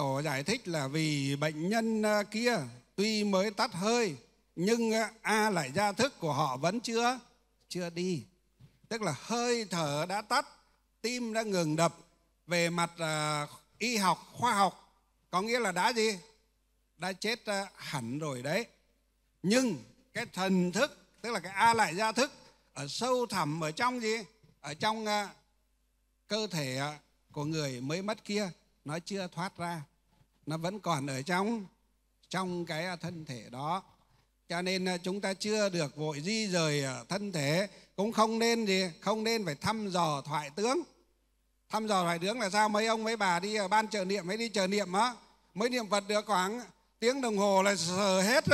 tổ giải thích là vì bệnh nhân à, kia tuy mới tắt hơi nhưng à, a lại gia thức của họ vẫn chưa chưa đi tức là hơi thở đã tắt tim đã ngừng đập về mặt uh, y học khoa học có nghĩa là đã gì đã chết uh, hẳn rồi đấy nhưng cái thần thức tức là cái a lại gia thức ở sâu thẳm ở trong gì ở trong uh, cơ thể uh, của người mới mất kia nó chưa thoát ra nó vẫn còn ở trong trong cái à, thân thể đó cho nên à, chúng ta chưa được vội di rời thân thể cũng không nên gì không nên phải thăm dò thoại tướng thăm dò thoại tướng là sao mấy ông mấy bà đi ở ban chợ niệm mới đi chợ niệm á mới niệm phật được khoảng tiếng đồng hồ là sờ hết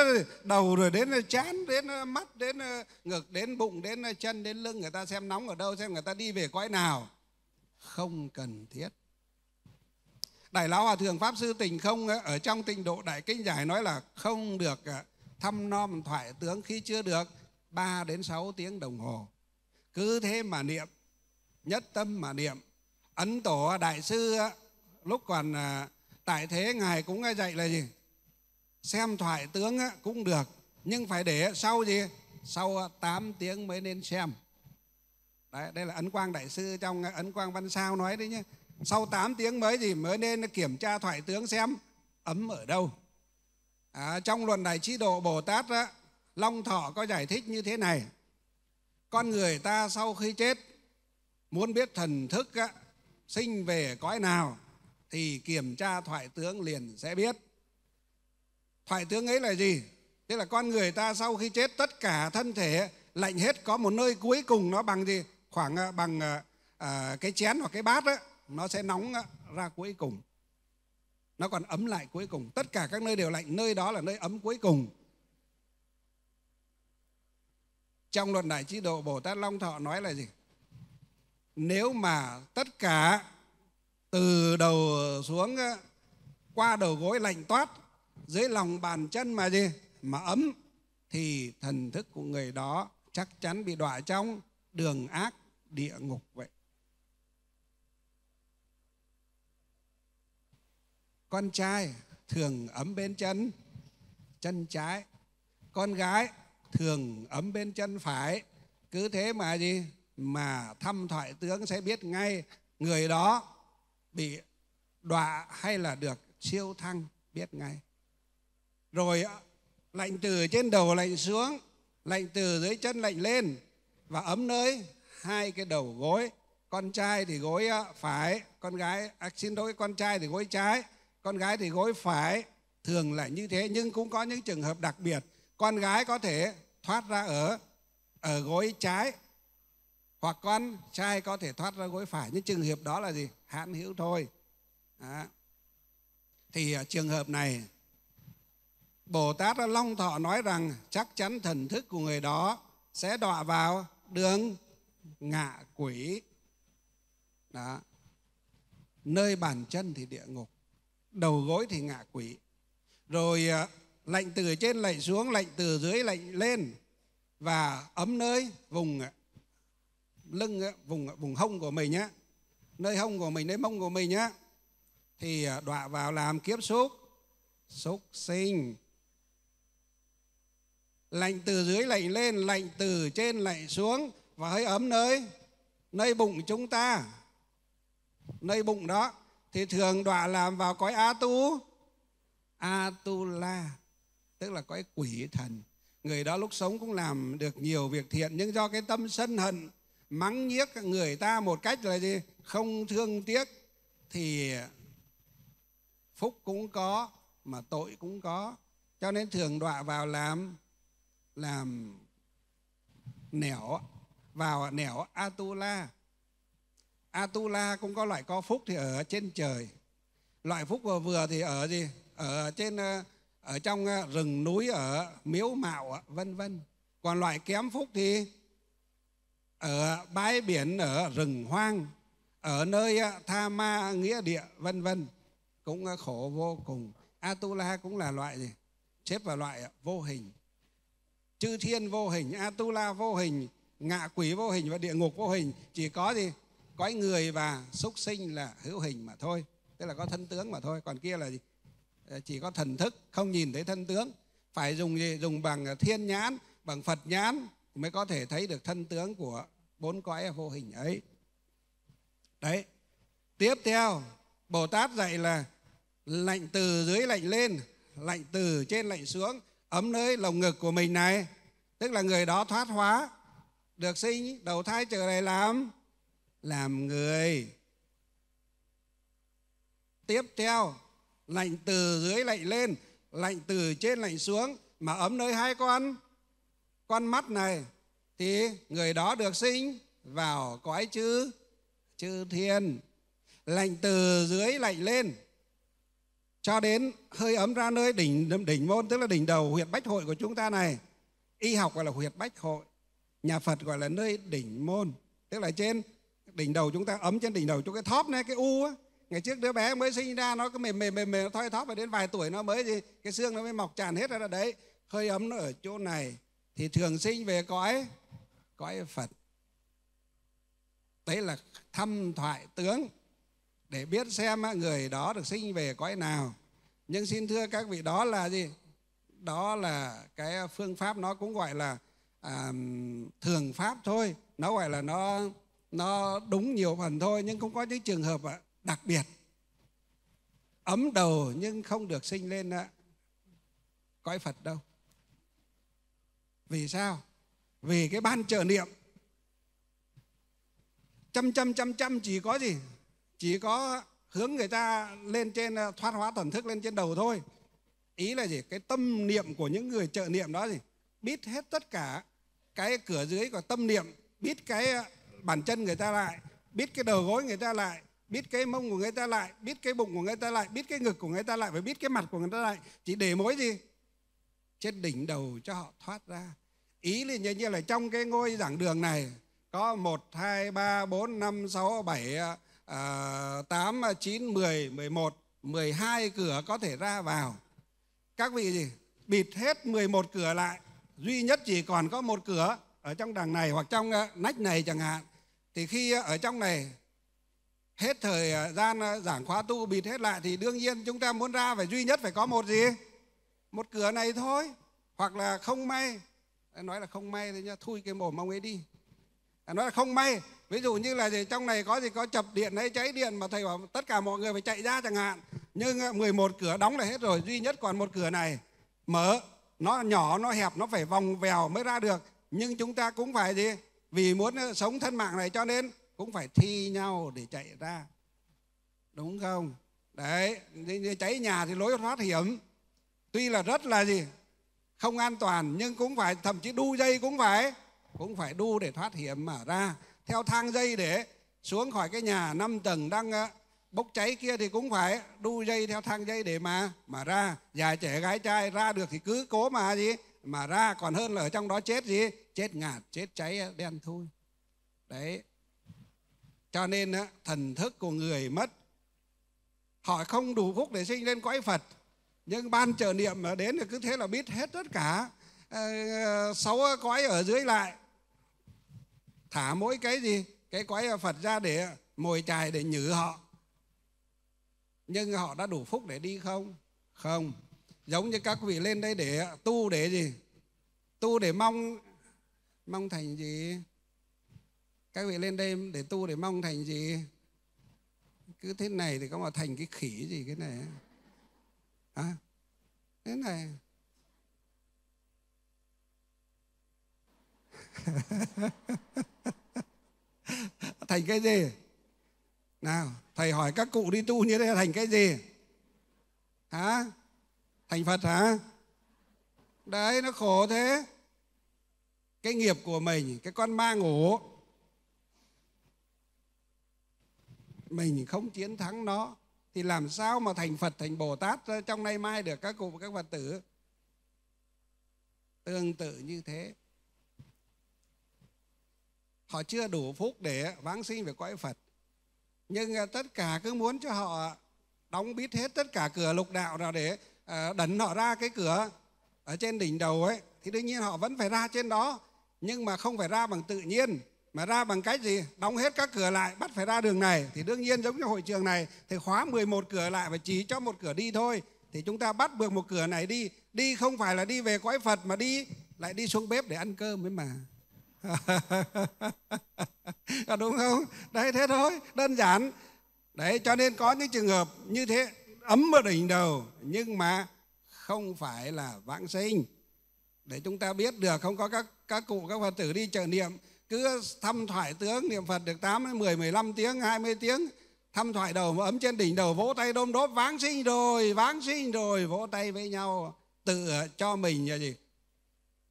đầu rồi đến à, chán đến mắt đến ngực đến bụng đến chân đến lưng người ta xem nóng ở đâu xem người ta đi về cõi nào không cần thiết Đại Lão Hòa Thượng Pháp Sư Tình Không ở trong tình độ Đại Kinh Giải nói là không được à, thăm nom thoại tướng khi chưa được 3 đến 6 tiếng đồng hồ. Cứ thế mà niệm, nhất tâm mà niệm. Ấn Tổ Đại Sư à, lúc còn à, tại thế Ngài cũng dạy là gì? Xem thoại tướng cũng được, nhưng phải để sau gì? Sau 8 tiếng mới nên xem. Đấy, đây là Ấn Quang Đại Sư trong Ấn Quang Văn Sao nói đấy nhé sau 8 tiếng mới thì mới nên kiểm tra thoại tướng xem ấm ở đâu à, trong luận đại trí độ bồ tát đó, long thọ có giải thích như thế này con người ta sau khi chết muốn biết thần thức á, sinh về cõi nào thì kiểm tra thoại tướng liền sẽ biết thoại tướng ấy là gì tức là con người ta sau khi chết tất cả thân thể lạnh hết có một nơi cuối cùng nó bằng gì khoảng à, bằng à, à, cái chén hoặc cái bát đó nó sẽ nóng ra cuối cùng nó còn ấm lại cuối cùng tất cả các nơi đều lạnh nơi đó là nơi ấm cuối cùng trong luận đại chi độ bồ tát long thọ nói là gì nếu mà tất cả từ đầu xuống qua đầu gối lạnh toát dưới lòng bàn chân mà gì mà ấm thì thần thức của người đó chắc chắn bị đọa trong đường ác địa ngục vậy con trai thường ấm bên chân chân trái con gái thường ấm bên chân phải cứ thế mà gì mà thăm thoại tướng sẽ biết ngay người đó bị đọa hay là được siêu thăng biết ngay rồi ờ, lạnh từ trên đầu lạnh xuống lạnh từ dưới chân lạnh lên và ấm nơi hai cái đầu gối con trai thì gối ờ, phải con gái à, xin lỗi con trai thì gối trái con gái thì gối phải thường là như thế nhưng cũng có những trường hợp đặc biệt con gái có thể thoát ra ở ở gối trái hoặc con trai có thể thoát ra gối phải những trường hợp đó là gì hãn hữu thôi đó. thì à, trường hợp này bồ tát long thọ nói rằng chắc chắn thần thức của người đó sẽ đọa vào đường ngạ quỷ đó nơi bàn chân thì địa ngục đầu gối thì ngạ quỷ rồi à, lạnh từ trên lạnh xuống lạnh từ dưới lạnh lên và ấm nơi vùng à, lưng à, vùng vùng hông của mình nhé nơi hông của mình nơi mông của mình nhé thì đọa vào làm kiếp xúc xúc sinh lạnh từ dưới lạnh lên lạnh từ trên lạnh xuống và hơi ấm nơi nơi bụng chúng ta nơi bụng đó thì thường đọa làm vào cõi a tu a tu la tức là cõi quỷ thần người đó lúc sống cũng làm được nhiều việc thiện nhưng do cái tâm sân hận mắng nhiếc người ta một cách là gì không thương tiếc thì phúc cũng có mà tội cũng có cho nên thường đọa vào làm làm nẻo vào nẻo Atula Atula cũng có loại có phúc thì ở trên trời. Loại phúc vừa vừa thì ở gì? Ở trên ờ, ở trong ờ, rừng núi ở miếu mạo ờ, vân vân. Còn loại kém phúc thì ở bãi biển ở rừng hoang, ở nơi tha ma nghĩa địa vân vân cũng khổ vô cùng. Atula cũng là loại gì? Xếp vào loại vô hình. Chư thiên vô hình, Atula vô hình, ngạ quỷ vô hình và địa ngục vô hình chỉ có gì cõi người và súc sinh là hữu hình mà thôi tức là có thân tướng mà thôi còn kia là gì? Ờ, chỉ có thần thức không nhìn thấy thân tướng phải dùng gì dùng bằng ờ, thiên nhãn bằng phật nhãn mới có thể thấy được thân tướng của bốn cõi vô hình ấy đấy tiếp theo bồ tát dạy là lạnh từ dưới lạnh lên lạnh từ trên lạnh xuống ấm nơi lồng ngực của mình này tức là người đó thoát hóa được sinh đầu thai trở lại làm làm người tiếp theo lạnh từ dưới lạnh lên lạnh từ trên lạnh xuống mà ấm nơi hai con con mắt này thì người đó được sinh vào cõi chư chư thiên lạnh từ dưới lạnh lên cho đến hơi ấm ra nơi đỉnh đỉnh môn tức là đỉnh đầu huyệt bách hội của chúng ta này y học gọi là huyệt bách hội nhà phật gọi là nơi đỉnh môn tức là trên đỉnh đầu chúng ta ấm trên đỉnh đầu chỗ cái thóp này cái u á ngày trước đứa bé mới sinh ra nó cứ mềm mềm mềm mềm thoi thóp và đến vài tuổi nó mới gì cái xương nó mới mọc tràn hết ra đấy hơi ấm nó ở chỗ này thì thường sinh về cõi cõi phật đấy là thăm thoại tướng để biết xem người đó được sinh về cõi nào nhưng xin thưa các vị đó là gì đó là cái phương pháp nó cũng gọi là à, thường pháp thôi nó gọi là nó nó đúng nhiều phần thôi nhưng cũng có những trường hợp đặc biệt ấm đầu nhưng không được sinh lên cõi Phật đâu. Vì sao? Vì cái ban trợ niệm trăm trăm trăm trăm chỉ có gì? Chỉ có hướng người ta lên trên à, thoát hóa thần thức lên trên đầu thôi. Ý là gì? Cái tâm niệm của những người trợ niệm đó gì? Biết hết tất cả cái cửa dưới của tâm niệm, biết cái à, bàn chân người ta lại biết cái đầu gối người ta lại biết cái mông của người ta lại biết cái bụng của người ta lại biết cái ngực của người ta lại phải biết cái mặt của người ta lại chỉ để mối gì trên đỉnh đầu cho họ thoát ra ý là như, như là trong cái ngôi giảng đường này có một hai ba bốn năm sáu bảy à, à, tám à, chín mười mười một mười hai cửa có thể ra vào các vị gì bịt hết 11 cửa lại duy nhất chỉ còn có một cửa ở trong đằng này hoặc trong nách này chẳng hạn thì khi ờ, ở trong này hết thời ờ, gian ờ, giảng khóa tu bịt hết lại thì đương nhiên chúng ta muốn ra phải duy nhất phải có một gì một cửa này thôi hoặc là không may nói là không may thôi nhá thui cái mồm ông ấy đi nói là không may ví dụ như là gì trong này có gì có chập điện hay cháy điện mà thầy bảo tất cả mọi người phải chạy ra chẳng hạn nhưng 11 cửa đóng là hết rồi duy nhất còn một cửa này mở nó nhỏ nó hẹp nó phải vòng vèo mới ra được nhưng chúng ta cũng phải gì vì muốn ờ, sống thân mạng này cho nên cũng phải thi nhau để chạy ra đúng không đấy cháy nhà thì lối thoát hiểm tuy là rất là gì không an toàn nhưng cũng phải thậm chí đu dây cũng phải cũng phải đu để thoát hiểm mà ra theo thang dây để xuống khỏi cái nhà năm tầng đang ờ, bốc cháy kia thì cũng phải đu dây theo thang dây để mà mà ra già trẻ gái trai ra được thì cứ cố mà gì mà ra còn hơn là ở trong đó chết gì chết ngạt chết cháy đen thôi đấy cho nên á thần thức của người mất họ không đủ phúc để sinh lên cõi phật nhưng ban trợ niệm mà đến thì cứ thế là biết hết tất cả ờ, sáu cõi ở dưới lại thả mỗi cái gì cái cõi phật ra để mồi chài để nhử họ nhưng họ đã đủ phúc để đi không không giống như các vị lên đây để tu để gì tu để mong mong thành gì các vị lên đây để tu để mong thành gì cứ thế này thì có mà thành cái khỉ gì cái này à, thế này thành cái gì nào thầy hỏi các cụ đi tu như thế thành cái gì hả thành phật hả đấy nó khổ thế cái nghiệp của mình cái con ma ngủ mình không chiến thắng nó thì làm sao mà thành phật thành bồ tát trong nay mai được các cụ các phật tử tương tự như thế họ chưa đủ phúc để vãng sinh về cõi phật nhưng à, tất cả cứ muốn cho họ đóng bít hết tất cả cửa lục đạo nào để Ờ, đẩn họ ra cái cửa ở trên đỉnh đầu ấy thì đương nhiên họ vẫn phải ra trên đó nhưng mà không phải ra bằng tự nhiên mà ra bằng cách gì đóng hết các cửa lại bắt phải ra đường này thì đương nhiên giống như hội trường này thì khóa 11 cửa lại và chỉ cho một cửa đi thôi thì chúng ta bắt buộc một cửa này đi đi không phải là đi về quái Phật mà đi lại đi xuống bếp để ăn cơm ấy mà đúng không đấy thế thôi đơn giản đấy cho nên có những trường hợp như thế ấm ở đỉnh đầu nhưng mà không phải là vãng sinh để chúng ta biết được không có các các cụ các phật tử đi chợ niệm cứ thăm thoại tướng niệm phật được 8 đến 10 15 tiếng 20 tiếng thăm thoại đầu mà ấm trên đỉnh đầu vỗ tay đôm đốp vãng sinh rồi vãng sinh rồi vỗ tay với nhau tự cho mình là gì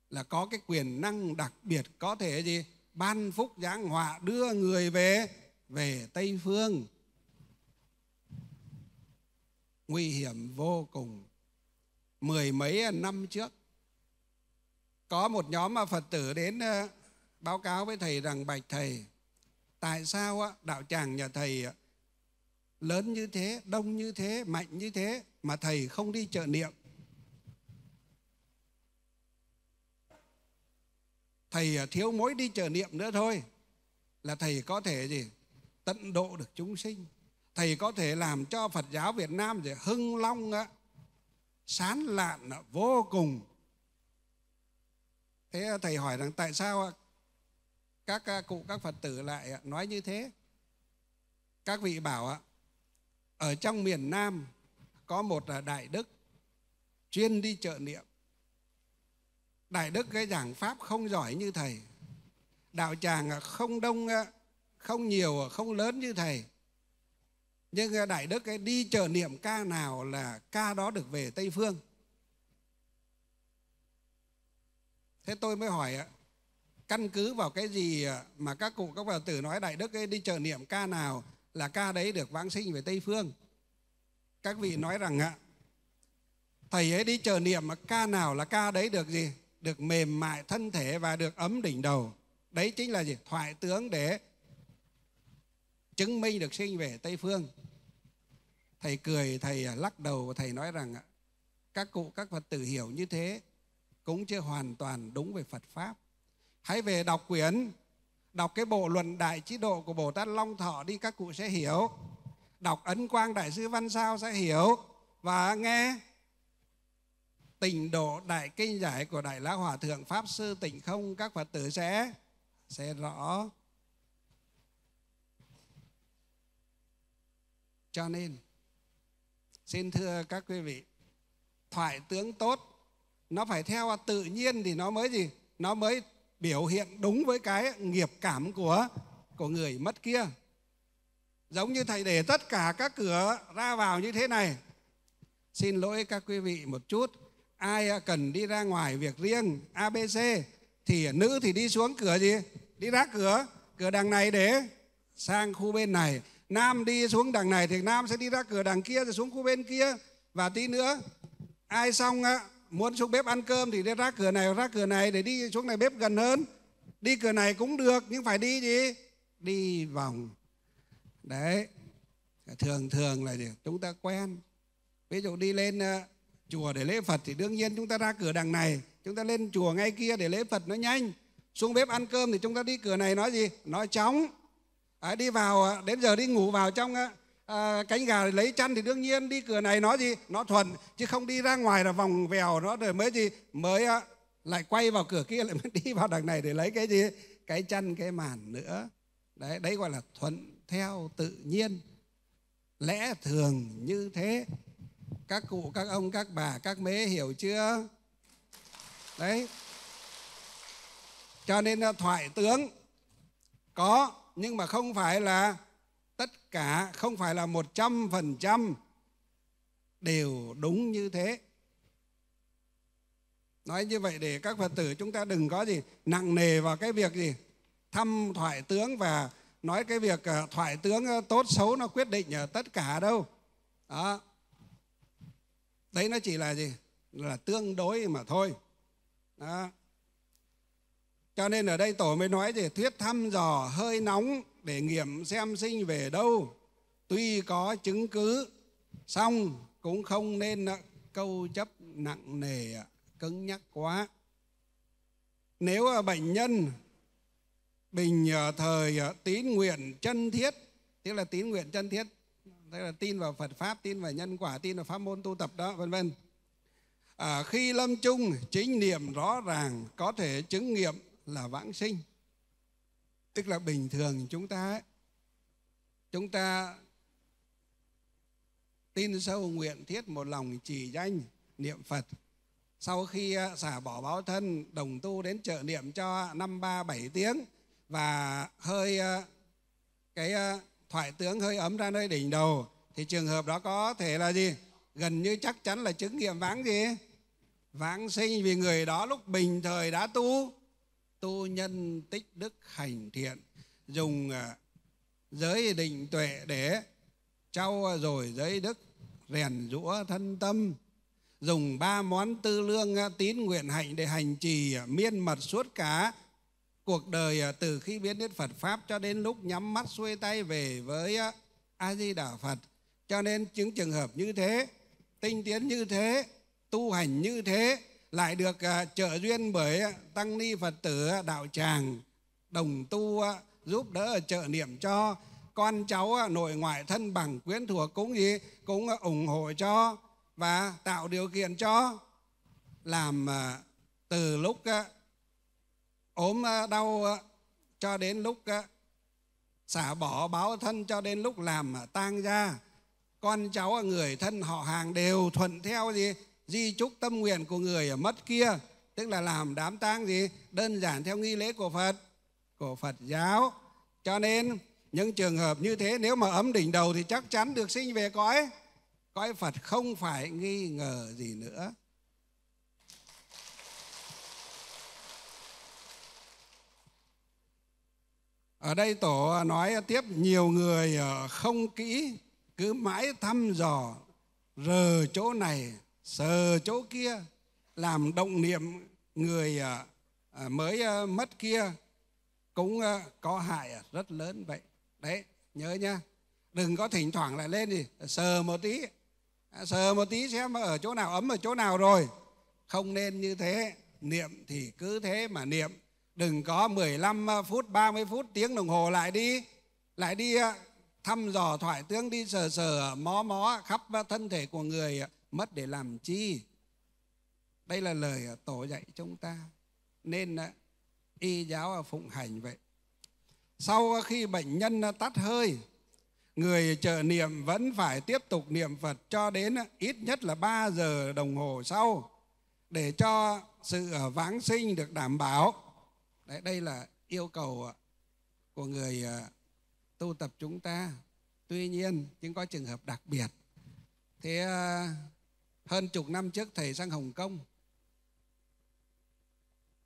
là có cái quyền năng đặc biệt có thể gì ban phúc giáng họa đưa người về về tây phương nguy hiểm vô cùng. Mười mấy năm trước, có một nhóm Phật tử đến ờ, báo cáo với thầy rằng bạch thầy, tại sao đạo tràng nhà thầy ờ, lớn như thế, đông như thế, mạnh như thế mà thầy không đi chợ niệm? Thầy ờ, thiếu mối đi chợ niệm nữa thôi là thầy có thể gì? Tận độ được chúng sinh thầy có thể làm cho Phật giáo Việt Nam thì hưng long á, sán lạn á, vô cùng. Thế thầy hỏi rằng tại sao các à, cụ các Phật tử lại à, nói như thế? Các vị bảo á ở trong miền Nam có một à, đại đức chuyên đi chợ niệm. Đại đức cái giảng pháp không giỏi như thầy. Đạo tràng không đông không nhiều không lớn như thầy nhưng đại đức ấy đi chờ niệm ca nào là ca đó được về tây phương thế tôi mới hỏi căn cứ vào cái gì mà các cụ các phật tử nói đại đức ấy đi chờ niệm ca nào là ca đấy được vãng sinh về tây phương các vị nói rằng ạ thầy ấy đi chờ niệm mà ca nào là ca đấy được gì được mềm mại thân thể và được ấm đỉnh đầu đấy chính là gì thoại tướng để chứng minh được sinh về Tây Phương. Thầy cười, thầy à, lắc đầu và thầy nói rằng à, các cụ, các Phật tử hiểu như thế cũng chưa hoàn toàn đúng về Phật Pháp. Hãy về đọc quyển, đọc cái bộ luận đại trí độ của Bồ Tát Long Thọ đi các cụ sẽ hiểu. Đọc Ấn Quang Đại sư Văn Sao sẽ hiểu và nghe tình độ đại kinh giải của Đại Lão Hòa Thượng Pháp Sư Tịnh Không các Phật tử sẽ sẽ rõ Cho nên, xin thưa các quý vị, thoại tướng tốt, nó phải theo tự nhiên thì nó mới gì? Nó mới biểu hiện đúng với cái nghiệp cảm của của người mất kia. Giống như thầy để tất cả các cửa ra vào như thế này. Xin lỗi các quý vị một chút, ai cần đi ra ngoài việc riêng ABC thì nữ thì đi xuống cửa gì? Đi ra cửa, cửa đằng này để sang khu bên này Nam đi xuống đằng này thì Nam sẽ đi ra cửa đằng kia rồi xuống khu bên kia và tí nữa ai xong á muốn xuống bếp ăn cơm thì đi ra cửa này ra cửa này để đi xuống này bếp gần hơn đi cửa này cũng được nhưng phải đi gì đi vòng đấy thường thường là gì? chúng ta quen ví dụ đi lên ờ, chùa để lễ phật thì đương nhiên chúng ta ra cửa đằng này chúng ta lên chùa ngay kia để lễ phật nó nhanh xuống bếp ăn cơm thì chúng ta đi cửa này nói gì nói chóng à, đi vào à, đến giờ đi ngủ vào trong à, à cánh gà lấy chăn thì đương nhiên đi cửa này nó gì nó thuần chứ không đi ra ngoài là vòng vèo nó rồi mới gì mới à, lại quay vào cửa kia lại mới đi vào đằng này để lấy cái gì cái chăn cái màn nữa đấy đấy gọi là thuận theo tự nhiên lẽ thường như thế các cụ các ông các bà các mế hiểu chưa đấy cho nên à, thoại tướng có nhưng mà không phải là tất cả, không phải là một trăm phần trăm đều đúng như thế. Nói như vậy để các Phật tử chúng ta đừng có gì nặng nề vào cái việc gì thăm thoại tướng và nói cái việc ờ, thoại tướng ờ, tốt xấu nó quyết định tất cả đâu. Đó. Đấy nó chỉ là gì? Là tương đối mà thôi. Đó. Cho nên ở đây tổ mới nói thì thuyết thăm dò hơi nóng để nghiệm xem sinh về đâu. Tuy có chứng cứ, xong cũng không nên câu chấp nặng nề, cứng nhắc quá. Nếu bệnh nhân bình thời tín nguyện chân thiết, tức là tín nguyện chân thiết, tức là tin vào Phật Pháp, tin vào nhân quả, tin vào pháp môn tu tập đó, vân vân. À, khi lâm chung chính niệm rõ ràng có thể chứng nghiệm là vãng sinh tức là bình thường chúng ta chúng ta tin sâu nguyện thiết một lòng chỉ danh niệm phật sau khi à, xả bỏ báo thân đồng tu đến chợ niệm cho năm ba bảy tiếng và hơi à, cái à, thoại tướng hơi ấm ra nơi đỉnh đầu thì trường hợp đó có thể là gì gần như chắc chắn là chứng nghiệm vãng gì vãng sinh vì người đó lúc bình thời đã tu tu nhân tích đức hành thiện dùng à, giới định tuệ để trau rồi giới đức rèn rũa thân tâm dùng ba món tư lương à, tín nguyện hạnh để hành trì à, miên mật suốt cả cuộc đời từ khi biết đến Phật pháp cho đến lúc nhắm mắt xuôi tay về với A Di Đà Phật cho nên chứng trường hợp như thế tinh tiến như thế tu hành như thế lại được à, trợ duyên bởi à, tăng ni phật tử à, đạo tràng đồng tu giúp đỡ trợ niệm cho con cháu nội ngoại thân bằng quyến thuộc cũng gì cũng ủng hộ cho và tạo điều kiện cho làm từ lúc ốm đau cho đến lúc xả bỏ báo thân cho đến lúc làm tang gia con cháu người thân họ hàng đều thuận theo gì di chúc tâm nguyện của người ở mất kia tức là làm đám tang gì đơn giản theo nghi lễ của phật của phật giáo cho nên những trường hợp như thế nếu mà ấm đỉnh đầu thì chắc chắn được sinh về cõi cõi phật không phải nghi ngờ gì nữa ở đây tổ nói tiếp nhiều người ờ, không kỹ cứ mãi thăm dò rờ chỗ này sờ chỗ kia làm động niệm người à, à, mới à, mất kia cũng có hại rất lớn vậy đấy nhớ nhá đừng có thỉnh thoảng lại lên thì sờ một tí sờ một tí xem ở chỗ nào ấm ở chỗ nào rồi không nên như thế niệm thì cứ thế mà niệm đừng có 15 phút 30 phút tiếng đồng hồ lại đi lại đi thăm dò thoại tướng đi sờ sờ mó mó khắp thân thể của người ạ mất để làm chi đây là lời à, tổ dạy chúng ta nên à, y giáo phụng hành vậy sau khi bệnh nhân à, tắt hơi người trợ niệm vẫn phải tiếp tục niệm phật cho đến ít nhất là 3 giờ đồng hồ sau để cho sự vãng sinh được đảm bảo Đấy, đây là yêu cầu của người tu tập chúng ta tuy nhiên cũng có trường hợp đặc biệt thế hơn chục năm trước thầy sang Hồng Kông.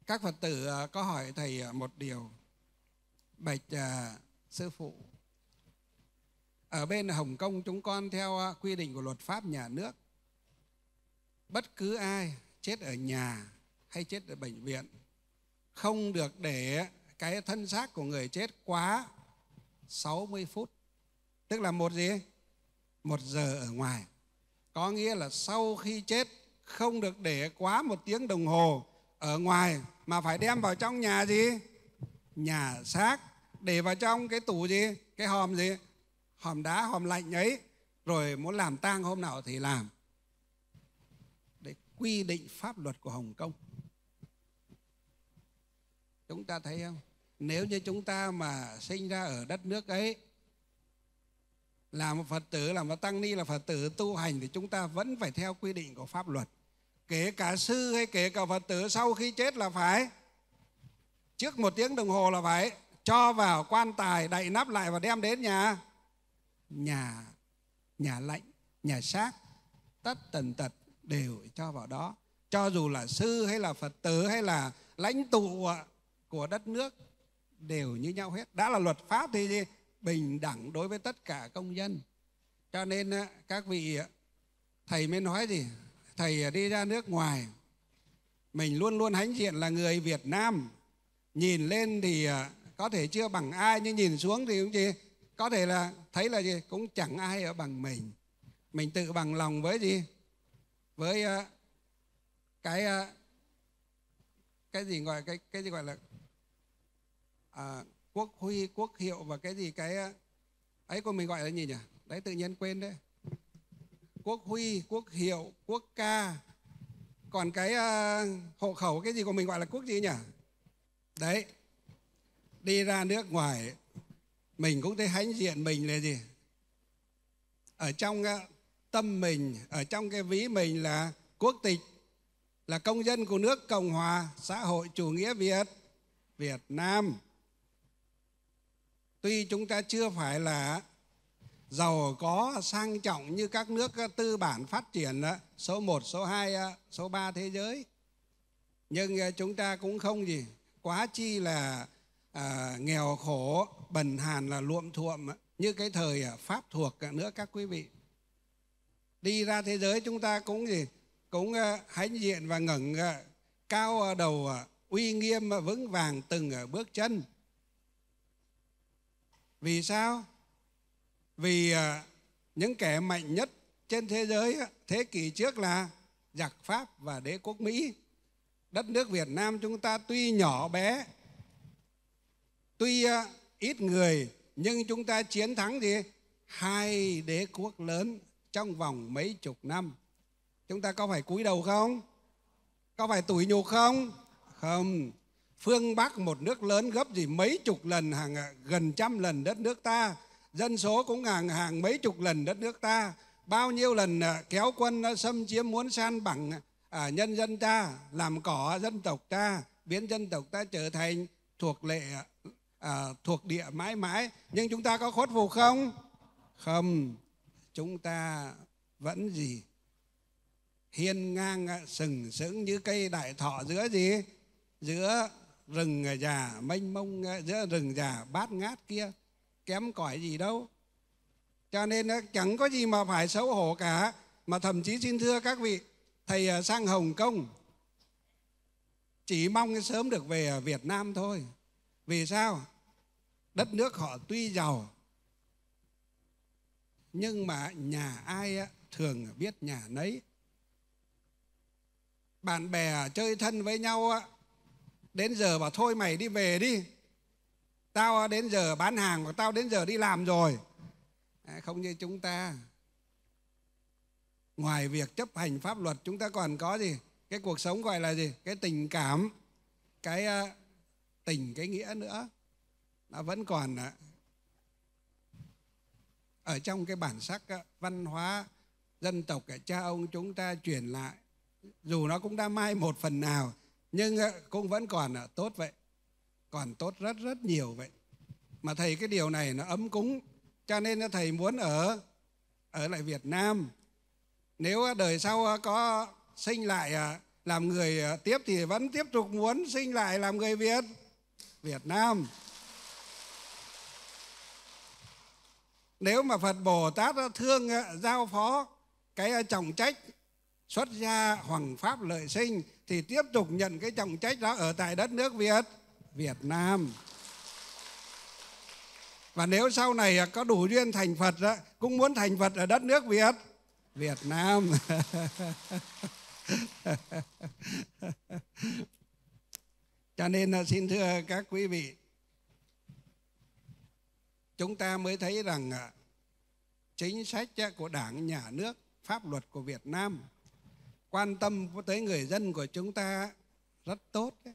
Các Phật tử à, có hỏi thầy à, một điều. Bạch à, sư phụ, ở bên Hồng Kông chúng con theo quy định của luật pháp nhà nước, bất cứ ai chết ở nhà hay chết ở bệnh viện không được để cái thân xác của người chết quá 60 phút. Tức là một gì? Một giờ ở ngoài có nghĩa là sau khi chết không được để quá một tiếng đồng hồ ở ngoài mà phải đem vào trong nhà gì nhà xác để vào trong cái tủ gì cái hòm gì hòm đá hòm lạnh ấy rồi muốn làm tang hôm nào thì làm để quy định pháp luật của hồng kông chúng ta thấy không nếu như chúng ta mà sinh ra ở đất nước ấy là một phật tử là một tăng ni là phật tử tu hành thì chúng ta vẫn phải theo quy định của pháp luật kể cả sư hay kể cả phật tử sau khi chết là phải trước một tiếng đồng hồ là phải cho vào quan tài đậy nắp lại và đem đến nhà nhà nhà lạnh nhà xác tất tần tật đều cho vào đó cho dù là sư hay là phật tử hay là lãnh tụ của đất nước đều như nhau hết đã là luật pháp thì gì bình đẳng đối với tất cả công dân cho nên các vị thầy mới nói gì thầy à, đi ra nước ngoài mình luôn luôn hãnh diện là người Việt Nam nhìn lên thì à, có thể chưa bằng ai nhưng nhìn xuống thì cũng gì có thể là thấy là gì cũng chẳng ai ở bằng mình mình tự bằng lòng với gì với à, cái cái gì gọi cái cái gì gọi là à, quốc huy quốc hiệu và cái gì cái ờ, ấy của mình gọi là gì nhỉ đấy tự nhiên quên đấy quốc huy quốc hiệu quốc ca còn cái uh, hộ khẩu cái gì của mình gọi là quốc gì nhỉ đấy đi ra nước ngoài mình cũng thấy hãnh diện mình là gì ở trong uh, tâm mình ở trong cái ví mình là quốc tịch là công dân của nước cộng hòa xã hội chủ nghĩa việt việt nam tuy chúng ta chưa phải là giàu có sang trọng như các nước tư bản phát triển số 1, số 2, số 3 thế giới. Nhưng chúng ta cũng không gì quá chi là à, nghèo khổ, bần hàn là luộm thuộm như cái thời à, pháp thuộc nữa các quý vị. Đi ra thế giới chúng ta cũng gì cũng à, hãnh diện và ngẩng à, cao đầu uy nghiêm vững vàng từng bước chân vì sao? Vì à, những kẻ mạnh nhất trên thế giới thế kỷ trước là giặc Pháp và đế quốc Mỹ. Đất nước Việt Nam chúng ta tuy nhỏ bé, tuy à, ít người nhưng chúng ta chiến thắng gì? Hai đế quốc lớn trong vòng mấy chục năm. Chúng ta có phải cúi đầu không? Có phải tủi nhục không? Không, Phương Bắc một nước lớn gấp gì mấy chục lần hàng gần trăm lần đất nước ta dân số cũng hàng hàng mấy chục lần đất nước ta bao nhiêu lần à, kéo quân à, xâm chiếm muốn san bằng à, nhân dân ta làm cỏ dân tộc ta biến dân tộc ta trở thành thuộc lệ thuộc địa mãi mãi nhưng chúng ta có khuất phục không không chúng ta vẫn gì hiên ngang sừng sững như cây đại thọ giữa gì giữa rừng già mênh mông giữa rừng già bát ngát kia kém cỏi gì đâu cho nên chẳng có gì mà phải xấu hổ cả mà thậm chí xin thưa các vị thầy sang hồng kông chỉ mong sớm được về việt nam thôi vì sao đất nước họ tuy giàu nhưng mà nhà ai thường biết nhà nấy bạn bè chơi thân với nhau Đến giờ bảo thôi mày đi về đi. Tao đến giờ bán hàng và tao đến giờ đi làm rồi. không như chúng ta. Ngoài việc chấp hành pháp luật chúng ta còn có gì? Cái cuộc sống gọi là gì? Cái tình cảm, cái ờ, tình, cái nghĩa nữa. Nó vẫn còn ở trong cái bản sắc ờ, văn hóa dân tộc ờ, cha ông chúng ta truyền lại dù nó cũng đã mai một phần nào nhưng ờ, cũng vẫn còn ờ, tốt vậy còn tốt rất rất nhiều vậy mà thầy cái điều này nó ấm cúng cho nên thầy muốn ở ở lại Việt Nam nếu ờ, đời sau có sinh lại làm người tiếp thì vẫn tiếp tục muốn sinh lại làm người Việt Việt Nam nếu mà Phật Bồ Tát thương giao phó cái trọng trách xuất gia hoằng pháp lợi sinh thì tiếp tục nhận cái trọng trách đó ở tại đất nước Việt Việt Nam và nếu sau này à, có đủ duyên thành Phật đó, cũng muốn thành Phật ở đất nước Việt Việt Nam cho nên là xin thưa các quý vị chúng ta mới thấy rằng à, chính sách của đảng nhà nước pháp luật của việt nam quan tâm tới người dân của chúng ta rất tốt đấy.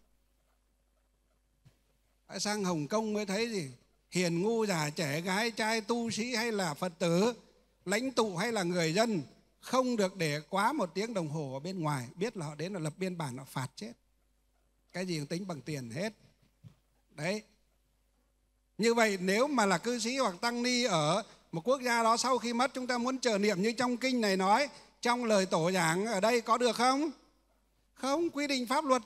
sang Hồng Kông mới thấy gì hiền ngu già trẻ gái trai tu sĩ hay là Phật tử lãnh tụ hay là người dân không được để quá một tiếng đồng hồ ở bên ngoài biết là họ đến là lập biên bản họ phạt chết cái gì cũng tính bằng tiền hết đấy như vậy nếu mà là cư sĩ hoặc tăng ni ở một quốc gia đó sau khi mất chúng ta muốn chờ niệm như trong kinh này nói trong lời tổ giảng ở đây có được không? Không, quy định pháp luật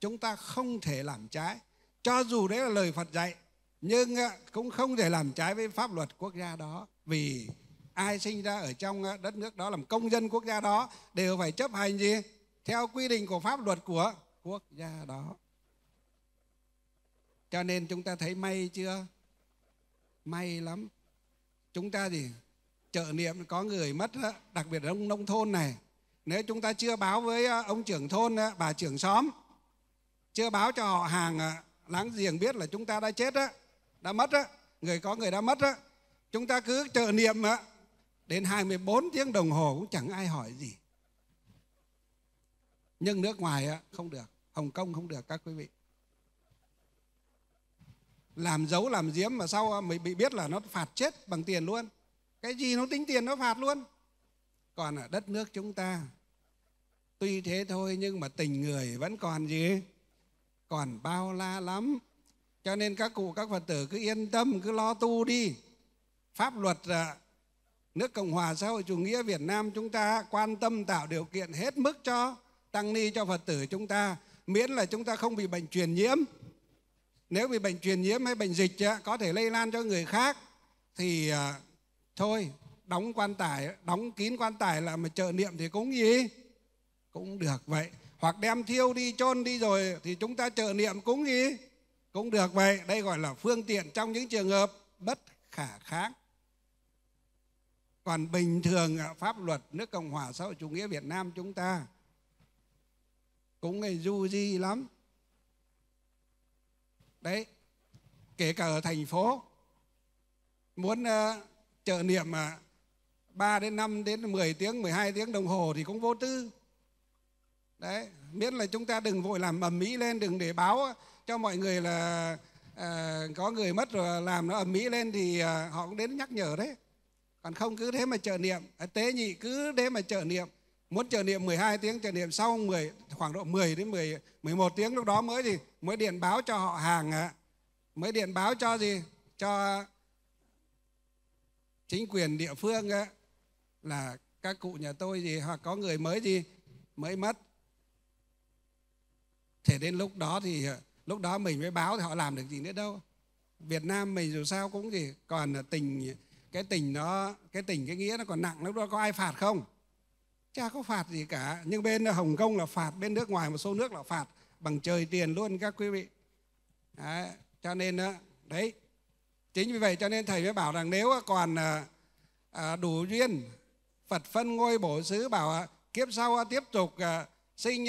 chúng ta không thể làm trái. Cho dù đấy là lời Phật dạy, nhưng à, cũng không thể làm trái với pháp luật quốc gia đó. Vì ai sinh ra ở trong à, đất nước đó làm công dân quốc gia đó đều phải chấp hành gì? Theo quy định của pháp luật của quốc gia đó. Cho nên chúng ta thấy may chưa? May lắm. Chúng ta gì? chợ niệm có người mất đặc biệt là ông nông thôn này nếu chúng ta chưa báo với ông trưởng thôn bà trưởng xóm chưa báo cho họ hàng láng giềng biết là chúng ta đã chết đã mất người có người đã mất chúng ta cứ chợ niệm đó, đến 24 tiếng đồng hồ cũng chẳng ai hỏi gì nhưng nước ngoài không được Hồng Kông không được các quý vị làm dấu làm giếm mà sau mình bị biết là nó phạt chết bằng tiền luôn cái gì nó tính tiền nó phạt luôn còn ở đất nước chúng ta tuy thế thôi nhưng mà tình người vẫn còn gì còn bao la lắm cho nên các cụ các phật tử cứ yên tâm cứ lo tu đi pháp luật à, nước cộng hòa xã hội chủ nghĩa việt nam chúng ta quan tâm tạo điều kiện hết mức cho tăng ni cho phật tử chúng ta miễn là chúng ta không bị bệnh truyền nhiễm nếu bị bệnh truyền nhiễm hay bệnh dịch có thể lây lan cho người khác thì à, thôi đóng quan tài đóng kín quan tài là mà trợ niệm thì cũng gì cũng được vậy hoặc đem thiêu đi chôn đi rồi thì chúng ta trợ niệm cũng gì cũng được vậy đây gọi là phương tiện trong những trường hợp bất khả kháng còn bình thường pháp luật nước cộng hòa xã hội chủ nghĩa việt nam chúng ta cũng ngày du di lắm đấy kể cả ở thành phố muốn uh, chợ niệm mà 3 đến 5 đến 10 tiếng, 12 tiếng đồng hồ thì cũng vô tư. Đấy, miễn là chúng ta đừng vội làm ầm mỹ lên, đừng để báo cho mọi người là à, có người mất rồi làm nó ầm mỹ lên thì à, họ cũng đến nhắc nhở đấy. Còn không cứ thế mà chờ niệm, à, tế nhị cứ thế mà chờ niệm. Muốn chờ niệm 12 tiếng, chờ niệm sau 10, khoảng độ 10 đến 10, 11 tiếng lúc đó mới gì mới điện báo cho họ hàng, à mới điện báo cho gì? Cho chính quyền địa phương á, là các cụ nhà tôi gì hoặc có người mới gì mới mất thế đến lúc đó thì ờ, lúc đó mình mới báo thì họ làm được gì nữa đâu Việt Nam mình dù sao cũng gì còn tình cái tình nó cái tình cái nghĩa nó còn nặng lúc đó có ai phạt không chả có phạt gì cả nhưng bên Hồng Kông là phạt bên nước ngoài một số nước là phạt bằng trời tiền luôn các quý vị đấy, cho nên đó, đấy Chính vì vậy cho nên thầy mới bảo rằng nếu còn à, à, đủ duyên Phật phân ngôi bổ xứ bảo à, kiếp sau tiếp tục sinh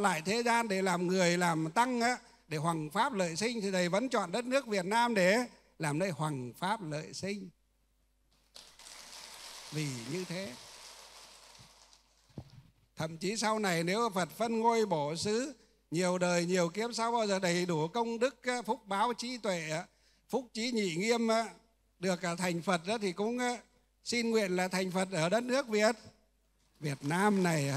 lại thế gian để làm người làm tăng để hoàng pháp lợi sinh thì thầy vẫn chọn đất nước Việt Nam để làm nơi hoàng pháp lợi sinh. Vì như thế Thậm chí sau này nếu Phật phân ngôi bổ xứ Nhiều đời nhiều kiếp sau bao giờ đầy đủ công đức phúc báo trí tuệ phúc trí nhị nghiêm được thành Phật đó thì cũng xin nguyện là thành Phật ở đất nước Việt Việt Nam này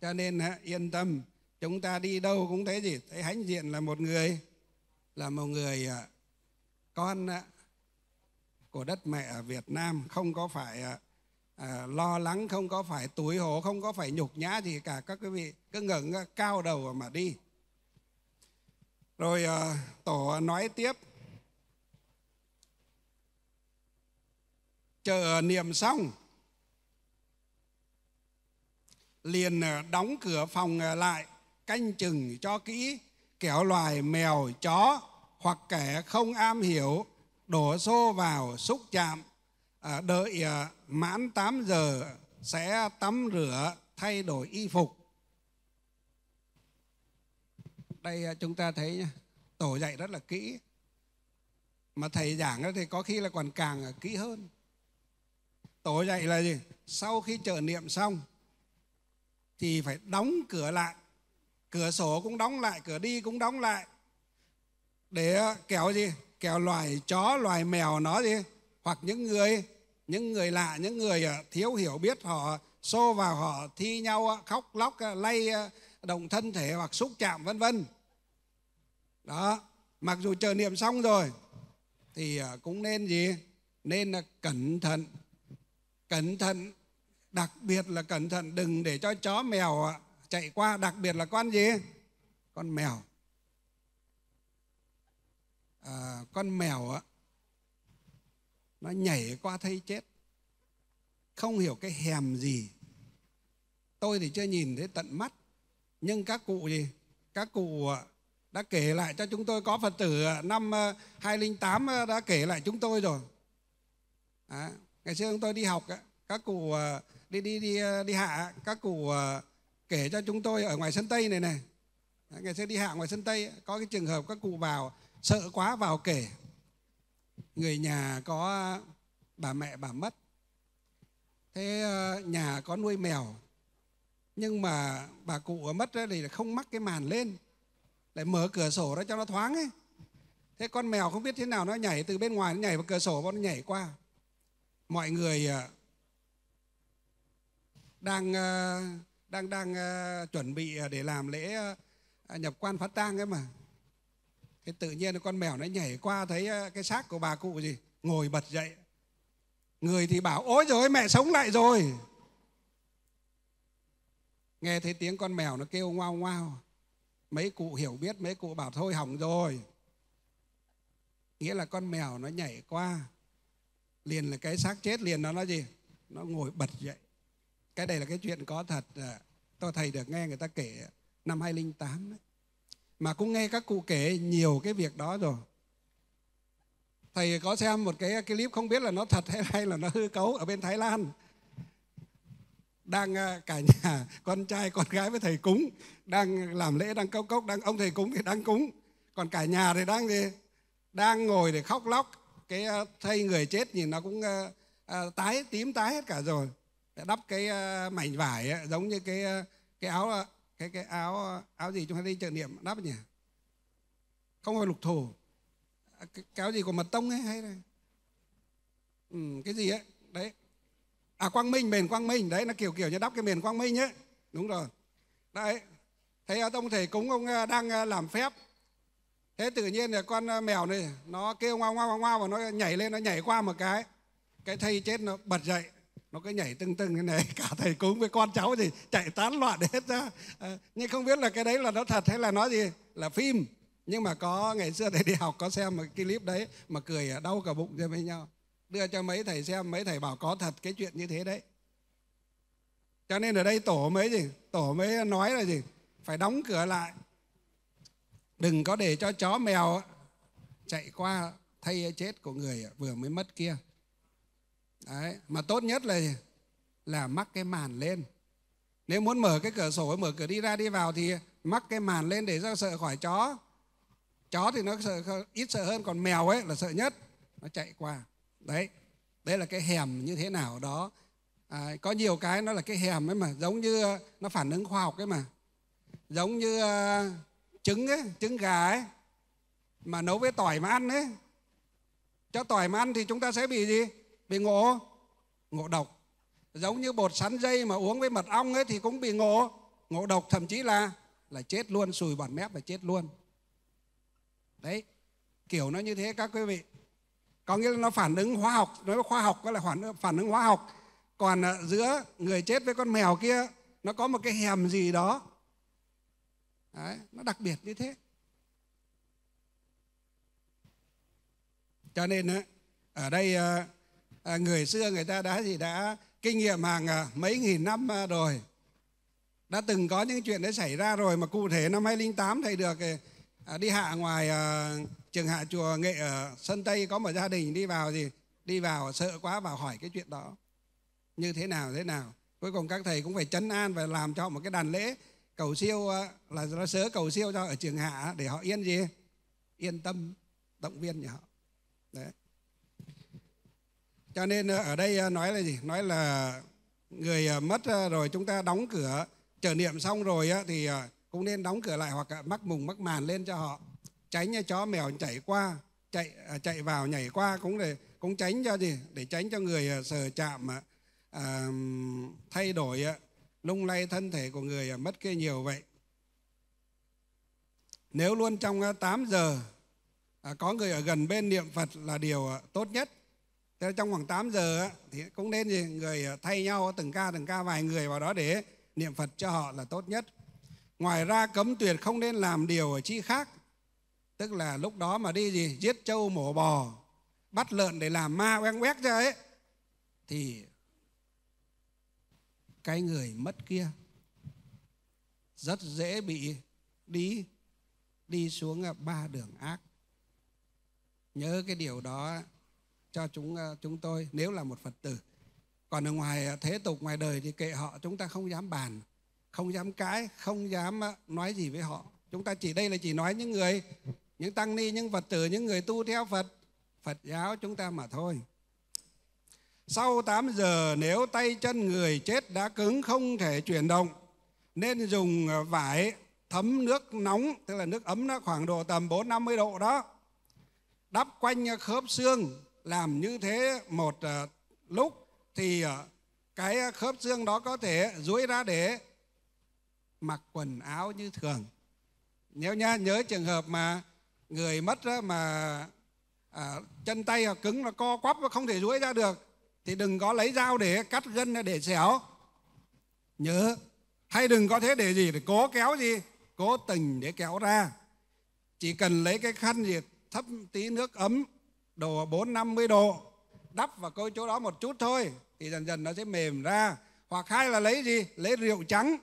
cho nên yên tâm chúng ta đi đâu cũng thấy gì thấy hãnh diện là một người là một người à, con của đất mẹ Việt Nam không có phải à, à, lo lắng không có phải túi hổ không có phải nhục nhã gì cả các quý vị cứ ngẩng cao đầu mà đi rồi à, tổ nói tiếp chờ niệm xong liền à, đóng cửa phòng à, lại canh chừng cho kỹ kẻo loài mèo chó hoặc kẻ không am hiểu đổ xô vào xúc chạm đợi mãn 8 giờ sẽ tắm rửa thay đổi y phục đây à, chúng ta thấy nhá, tổ dạy rất là kỹ mà thầy giảng thì có khi là còn càng kỹ hơn tổ dạy là gì sau khi trợ niệm xong thì phải đóng cửa lại cửa sổ cũng đóng lại cửa đi cũng đóng lại để à, kéo gì kéo loài chó loài mèo nó gì hoặc những người những người lạ những người à, thiếu hiểu biết họ xô vào họ thi nhau khóc lóc lay động thân thể hoặc xúc chạm vân vân đó mặc dù chờ niệm xong rồi thì à, cũng nên gì nên là cẩn thận cẩn thận đặc biệt là cẩn thận đừng để cho chó mèo à, chạy qua đặc biệt là con gì con mèo à, con mèo á nó nhảy qua thấy chết không hiểu cái hèm gì tôi thì chưa nhìn thấy tận mắt nhưng các cụ gì các cụ à, đã kể lại cho chúng tôi có phật tử à, năm 208 à, đã kể lại chúng tôi rồi à, ngày xưa chúng tôi đi học các cụ đi đi đi đi hạ các cụ kể cho chúng tôi ở ngoài sân tây này này ngày xưa đi hạ ngoài sân tây có cái trường hợp các cụ vào sợ quá vào kể người nhà có bà mẹ bà mất thế nhà có nuôi mèo nhưng mà bà cụ ở mất ấy, thì không mắc cái màn lên lại mở cửa sổ ra cho nó thoáng ấy thế con mèo không biết thế nào nó nhảy từ bên ngoài nó nhảy vào cửa sổ và nó nhảy qua mọi người à, à, đang đang đang à, chuẩn bị để làm lễ nhập quan phát tang ấy mà thế tự nhiên con mèo nó nhảy qua thấy cái xác của bà cụ gì ngồi bật dậy người thì bảo ôi rồi mẹ sống lại rồi Nghe thấy tiếng con mèo nó kêu ngoao ngoao. Mấy cụ hiểu biết, mấy cụ bảo thôi hỏng rồi. Nghĩa là con mèo nó nhảy qua. Liền là cái xác chết liền nó nó gì? Nó ngồi bật dậy. Cái đây là cái chuyện có thật. À, tôi thầy được nghe người ta kể năm 2008 đấy. Mà cũng nghe các cụ kể nhiều cái việc đó rồi. Thầy có xem một cái clip không biết là nó thật hay là nó hư cấu ở bên Thái Lan đang ờ, cả nhà con trai con gái với thầy cúng đang làm lễ đang cốc cốc đang ông thầy cúng thì đang cúng còn cả nhà thì đang gì đang ngồi để khóc lóc cái ờ, thây người chết nhìn nó cũng ờ, tái tím tái hết cả rồi đắp cái mảnh vải ấy, giống như cái cái áo cái cái áo áo gì chúng ta đi chợ niệm đắp nhỉ không phải lục thổ cái áo gì của mật tông ấy hay này ừ, cái gì ấy à quang minh miền quang minh đấy nó kiểu kiểu như đắp cái miền quang minh ấy đúng rồi đấy thấy ông thầy cúng ông à, đang à, làm phép thế tự nhiên là con à, mèo này nó kêu ngoa ngoa ngoa và nó nhảy lên nó nhảy qua một cái cái thầy chết nó bật dậy nó cứ nhảy tưng tưng như này cả thầy cúng với con cháu gì chạy tán loạn hết ra à, nhưng không biết là cái đấy là nó thật hay là nó gì là phim nhưng mà có ngày xưa thầy đi học có xem một clip đấy mà cười đau cả bụng ra với nhau đưa cho mấy thầy xem mấy thầy bảo có thật cái chuyện như thế đấy cho nên ở đây tổ mấy gì tổ mấy nói là gì phải đóng cửa lại đừng có để cho chó mèo chạy qua thay chết của người vừa mới mất kia đấy mà tốt nhất là gì? là mắc cái màn lên nếu muốn mở cái cửa sổ mở cửa đi ra đi vào thì mắc cái màn lên để ra sợ khỏi chó chó thì nó sợ ít sợ hơn còn mèo ấy là sợ nhất nó chạy qua đấy đấy là cái hẻm như thế nào đó à, có nhiều cái nó là cái hẻm ấy mà giống như ờ, nó phản ứng khoa học ấy mà giống như uh, trứng ấy trứng gà ấy mà nấu với tỏi mà ăn ấy cho tỏi mà ăn thì chúng ta sẽ bị gì bị ngộ ngộ độc giống như bột sắn dây mà uống với mật ong ấy thì cũng bị ngộ ngộ độc thậm chí là là chết luôn sùi bọt mép và chết luôn đấy kiểu nó như thế các quý vị có nghĩa là nó phản ứng hóa học nói với khoa học có là phản phản ứng hóa học còn ờ, giữa người chết với con mèo kia nó có một cái hèm gì đó Đấy, nó đặc biệt như thế cho nên ờ, ở đây ờ, người xưa người ta đã gì đã kinh nghiệm hàng mấy nghìn năm rồi đã từng có những chuyện đã xảy ra rồi mà cụ thể năm 2008 thầy được à, đi hạ ngoài à, trường hạ chùa nghệ ở sân tây có một gia đình đi vào gì đi vào sợ quá vào hỏi cái chuyện đó như thế nào thế nào cuối cùng các thầy cũng phải chấn an và làm cho họ một cái đàn lễ cầu siêu ờ, là nó sớ cầu siêu cho ở trường hạ để họ yên gì yên tâm động viên nhà họ đấy cho nên ờ, ở đây nói là gì nói là người mất rồi chúng ta đóng cửa trở niệm xong rồi thì cũng nên đóng cửa lại hoặc mắc mùng mắc màn lên cho họ tránh cho chó mèo chạy qua chạy à, chạy vào nhảy qua cũng để cũng tránh cho gì để tránh cho người à, sờ chạm à, à thay đổi lung lay thân thể của người mất kia nhiều vậy nếu luôn trong 8 giờ có người ở gần bên niệm Phật là điều tốt nhất Thế trong khoảng 8 giờ thì cũng nên gì người thay nhau từng ca từng ca vài người vào đó để niệm Phật cho họ là tốt nhất Ngoài ra cấm tuyệt không nên làm điều ở chi khác. Tức là lúc đó mà đi gì? Giết trâu mổ bò, bắt lợn để làm ma oen quét ra ấy. Thì cái người mất kia rất dễ bị đi đi xuống à, ba đường ác. Nhớ cái điều đó cho chúng à, chúng tôi nếu là một Phật tử. Còn ở ngoài à, thế tục ngoài đời thì kệ họ chúng ta không dám bàn không dám cãi không dám nói gì với họ chúng ta chỉ đây là chỉ nói những người những tăng ni những phật tử những người tu theo phật phật giáo chúng ta mà thôi sau 8 giờ nếu tay chân người chết đã cứng không thể chuyển động nên dùng à, vải thấm nước nóng tức là nước ấm nó khoảng độ tầm 4 50 độ đó đắp quanh khớp xương làm như thế một à, lúc thì à, cái khớp xương đó có thể duỗi ra để mặc quần áo như thường nếu nhá nhớ trường hợp mà người mất đó mà à, chân tay họ cứng nó co quắp và không thể duỗi ra được thì đừng có lấy dao để cắt gân để xẻo nhớ hay đừng có thế để gì để cố kéo gì cố tình để kéo ra chỉ cần lấy cái khăn gì thấp tí nước ấm độ năm mươi độ đắp vào cái chỗ đó một chút thôi thì dần dần nó sẽ mềm ra hoặc hai là lấy gì lấy rượu trắng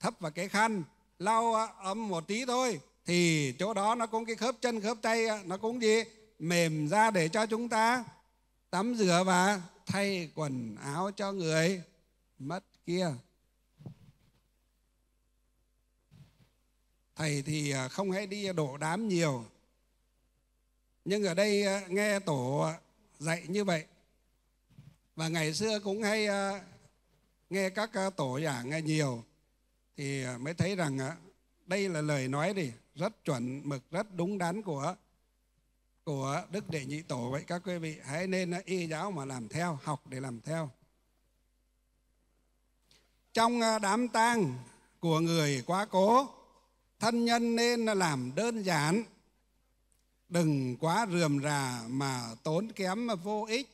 thấp và cái khăn lau à, ấm một tí thôi thì chỗ đó nó cũng cái khớp chân khớp tay à, nó cũng gì mềm ra để cho chúng ta tắm rửa và thay quần áo cho người mất kia thầy thì à, không hay đi đổ đám nhiều nhưng ở đây nghe tổ dạy như vậy và ngày xưa cũng hay nghe các tổ giảng nghe nhiều thì à, mới thấy rằng à, đây là lời nói thì rất chuẩn mực, rất đúng đắn của của Đức Đệ Nhị Tổ vậy các quý vị. Hãy nên à, y giáo mà làm theo, học để làm theo. Trong đám tang của người quá cố, thân nhân nên làm đơn giản, đừng quá rườm rà mà tốn kém mà vô ích.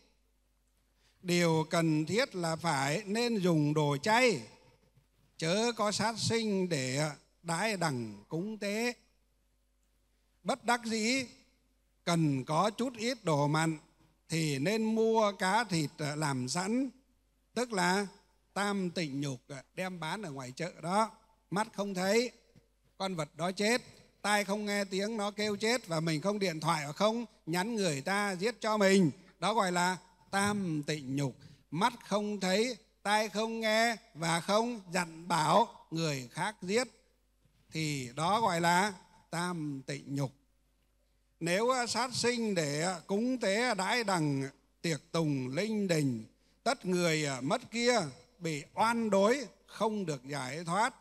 Điều cần thiết là phải nên dùng đồ chay chớ có sát sinh để đãi đẳng cúng tế bất đắc dĩ cần có chút ít đồ mặn thì nên mua cá thịt làm sẵn tức là tam tịnh nhục đem bán ở ngoài chợ đó mắt không thấy con vật đó chết tai không nghe tiếng nó kêu chết và mình không điện thoại ở không nhắn người ta giết cho mình đó gọi là tam tịnh nhục mắt không thấy tai không nghe và không dặn bảo người khác giết thì đó gọi là tam tịnh nhục nếu à, sát sinh để à, cúng tế đãi đằng tiệc tùng linh đình tất người à, mất kia bị oan đối không được giải thoát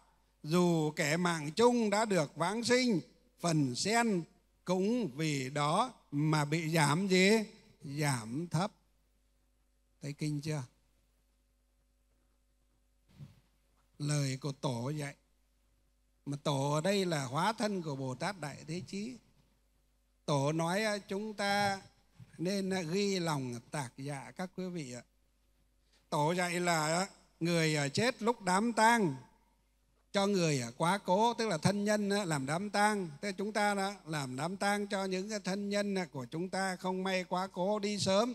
dù kẻ mạng chung đã được vãng sinh phần sen cũng vì đó mà bị giảm gì giảm thấp thấy kinh chưa lời của tổ dạy mà tổ ở đây là hóa thân của bồ tát đại thế chí tổ nói chúng ta nên ghi lòng tạc dạ các quý vị ạ tổ dạy là người chết lúc đám tang cho người quá cố tức là thân nhân làm đám tang thế chúng ta đã làm đám tang cho những cái thân nhân của chúng ta không may quá cố đi sớm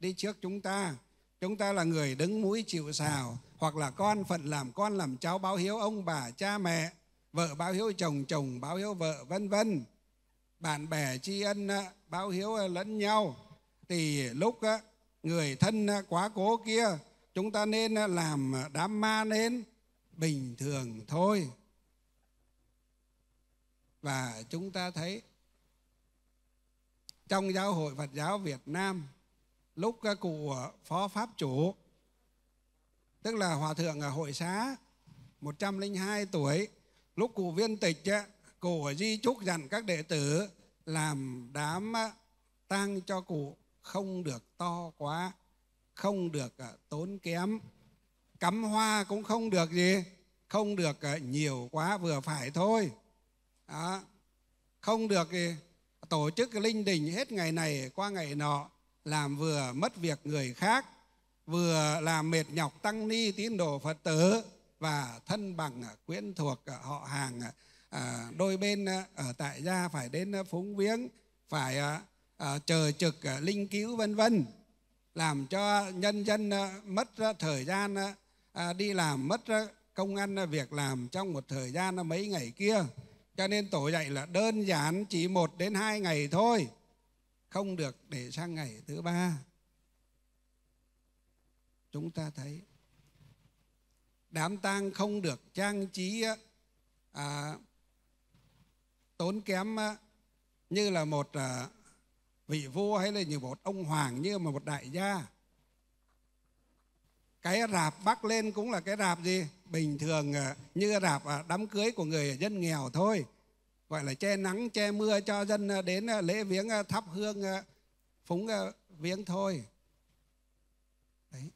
đi trước chúng ta chúng ta là người đứng mũi chịu sào hoặc là con phận làm con làm cháu báo hiếu ông bà cha mẹ vợ báo hiếu chồng chồng báo hiếu vợ vân vân bạn bè tri ân báo hiếu lẫn nhau thì lúc người thân quá cố kia chúng ta nên làm đám ma nên bình thường thôi và chúng ta thấy trong giáo hội phật giáo việt nam lúc cụ phó pháp chủ tức là hòa thượng hội xá 102 tuổi lúc cụ viên tịch cụ ở di trúc dặn các đệ tử làm đám tang cho cụ không được to quá không được à, tốn kém cắm hoa cũng không được gì không được à, nhiều quá vừa phải thôi Đó. không được gì tổ chức linh đình hết ngày này qua ngày nọ làm vừa mất việc người khác, vừa làm mệt nhọc tăng ni tín đồ Phật tử và thân bằng à, quyến thuộc à, họ hàng à, đôi bên ở tại gia phải đến phúng viếng, phải chờ trực linh cứu vân vân làm cho nhân dân mất thời gian đi làm mất công ăn việc làm trong một thời gian mấy ngày kia cho nên tổ dạy là đơn giản chỉ một đến hai ngày thôi không được để sang ngày thứ ba chúng ta thấy đám tang không được trang trí à, tốn kém à, như là một à, vị vua hay là như một ông hoàng như mà một đại gia cái rạp bắc lên cũng là cái rạp gì bình thường à, như rạp à, đám cưới của người dân nghèo thôi gọi là che nắng che mưa cho dân ờ, đến ờ, lễ viếng ờ, thắp hương phúng viếng thôi đấy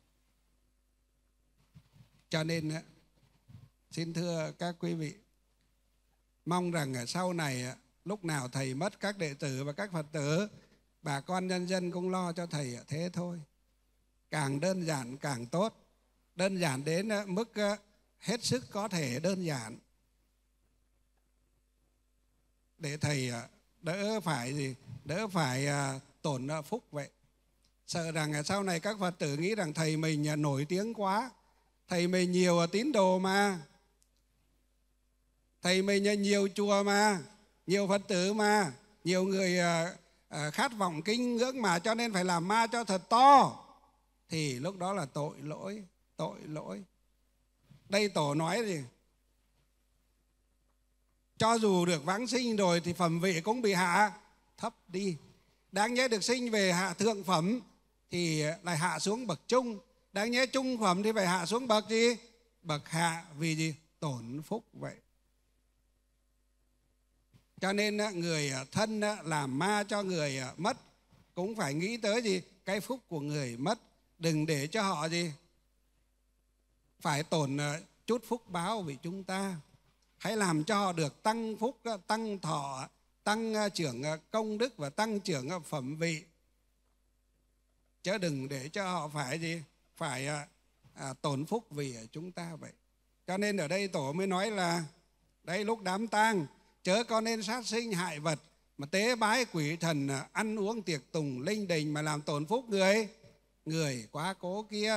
cho nên xin thưa các quý vị mong rằng sau này lúc nào thầy mất các đệ tử và các phật tử bà con nhân dân cũng lo cho thầy thế thôi càng đơn giản càng tốt đơn giản đến mức hết sức có thể đơn giản để thầy à, đỡ phải gì đỡ phải à, tổn phúc vậy sợ rằng sau này các phật tử nghĩ rằng thầy mình à, nổi tiếng quá thầy mình nhiều tín đồ mà thầy mình nhiều chùa mà nhiều phật tử mà nhiều người khát vọng kinh ngưỡng mà cho nên phải làm ma cho thật to thì lúc đó là tội lỗi tội lỗi đây tổ nói gì cho dù được vãng sinh rồi thì phẩm vị cũng bị hạ thấp đi. Đáng nhẽ được sinh về hạ thượng phẩm thì lại hạ xuống bậc trung. Đáng nhẽ trung phẩm thì phải hạ xuống bậc gì? Bậc hạ vì gì? Tổn phúc vậy. Cho nên người à, thân làm ma cho người à, mất cũng phải nghĩ tới gì? Cái phúc của người mất. Đừng để cho họ gì? Phải tổn à, chút phúc báo vì chúng ta hãy làm cho họ được tăng phúc tăng thọ tăng à, trưởng à, công đức và tăng trưởng à, phẩm vị Chớ đừng để cho họ phải gì phải à, tổn phúc vì chúng ta vậy cho nên ở đây tổ mới nói là đây lúc đám tang chớ có nên sát sinh hại vật mà tế bái quỷ thần ăn uống tiệc tùng linh đình mà làm tổn phúc người người quá cố kia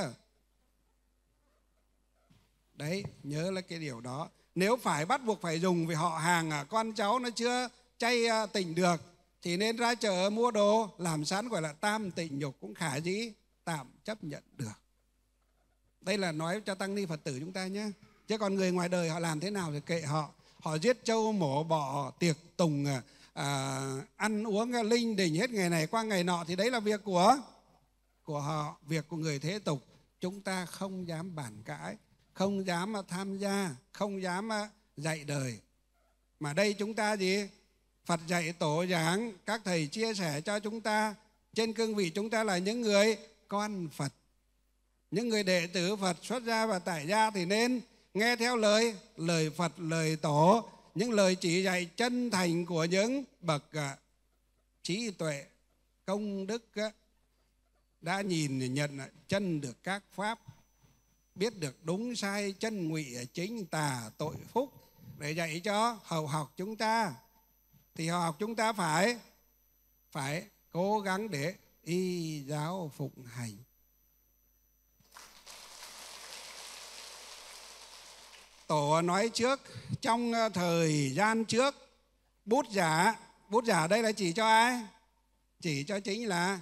đấy nhớ là cái điều đó nếu phải bắt buộc phải dùng vì họ hàng à, con cháu nó chưa chay à, tỉnh được thì nên ra chợ mua đồ làm sẵn gọi là tam tịnh nhục cũng khả dĩ tạm chấp nhận được đây là nói cho tăng ni phật tử chúng ta nhé chứ còn người ngoài đời họ làm thế nào thì kệ họ họ giết trâu mổ bò tiệc tùng à, à ăn uống à, linh đình hết ngày này qua ngày nọ thì đấy là việc của của họ việc của người thế tục chúng ta không dám bàn cãi không dám mà tham gia không dám mà dạy đời mà đây chúng ta gì phật dạy tổ giảng các thầy chia sẻ cho chúng ta trên cương vị chúng ta là những người con phật những người đệ tử phật xuất gia và tại gia thì nên nghe theo lời lời phật lời tổ những lời chỉ dạy chân thành của những bậc à, trí tuệ công đức đã nhìn nhận chân được các pháp biết được đúng sai chân ngụy chính tà tội phúc để dạy cho hầu học chúng ta thì hầu học chúng ta phải phải cố gắng để y giáo phụng hành tổ nói trước trong ờ, thời gian trước bút giả bút giả đây là chỉ cho ai chỉ cho chính là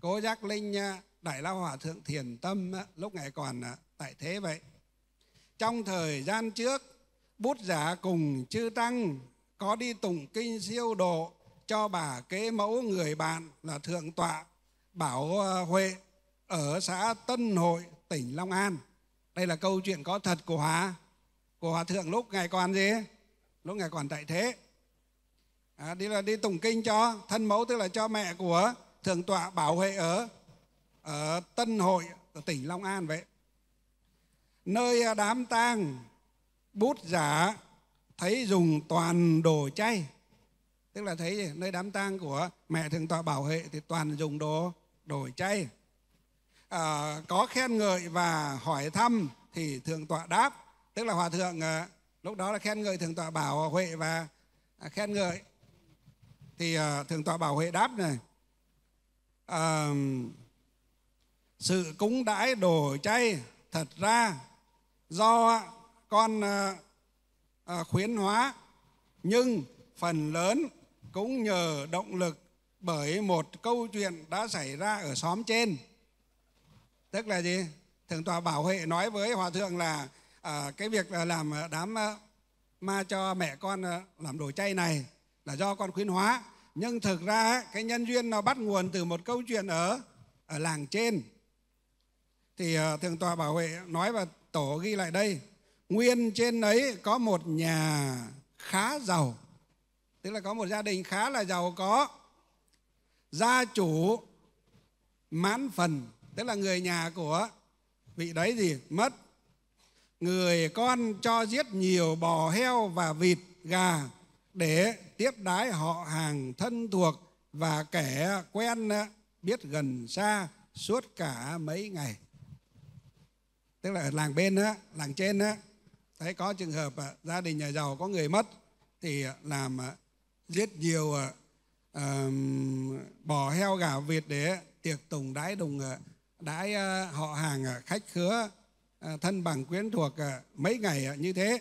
cố giác linh ờ, Đại La Hòa Thượng Thiền Tâm lúc ngày còn à, tại thế vậy. Trong thời gian trước, Bút giả cùng Chư Tăng có đi tụng kinh siêu độ cho bà kế mẫu người bạn là Thượng Tọa Bảo à, Huệ ở xã Tân Hội, tỉnh Long An. Đây là câu chuyện có thật của Hòa, của Hòa Thượng lúc ngày còn gì? Lúc ngày còn tại thế. À, đi là đi tụng kinh cho thân mẫu tức là cho mẹ của Thượng Tọa Bảo Huệ ở ở Tân Hội ở tỉnh Long An vậy. Nơi à, đám tang bút giả thấy dùng toàn đồ chay. Tức là thấy gì? nơi đám tang của mẹ Thượng tọa Bảo Hệ thì toàn dùng đồ đồ chay. À, có khen ngợi và hỏi thăm thì Thượng tọa đáp. Tức là Hòa Thượng à, lúc đó là khen ngợi Thượng tọa Bảo Huệ và à, khen ngợi thì uh, thượng tọa bảo huệ đáp này uh, sự cúng đãi đổ chay thật ra do con ờ, ờ, khuyến hóa nhưng phần lớn cũng nhờ động lực bởi một câu chuyện đã xảy ra ở xóm trên tức là gì thượng tòa bảo huệ nói với hòa thượng là à, cái việc là làm đám ma cho mẹ con làm đồ chay này là do con khuyến hóa nhưng thực ra cái nhân duyên nó bắt nguồn từ một câu chuyện ở ở làng trên thì ờ, thượng tọa bảo huệ nói và tổ ghi lại đây nguyên trên ấy có một nhà khá giàu tức là có một gia đình khá là giàu có gia chủ mãn phần tức là người nhà của vị đấy gì mất người con cho giết nhiều bò heo và vịt gà để tiếp đái họ hàng thân thuộc và kẻ quen ờ, biết gần xa suốt cả mấy ngày tức là ở làng bên á làng trên á thấy có trường hợp à, gia đình nhà giàu có người mất thì à, làm à, giết nhiều à, à, bò heo gà vịt để tiệc tùng đái đùng à, đái à, họ hàng à, khách khứa à, thân bằng quyến thuộc à, mấy ngày à, như thế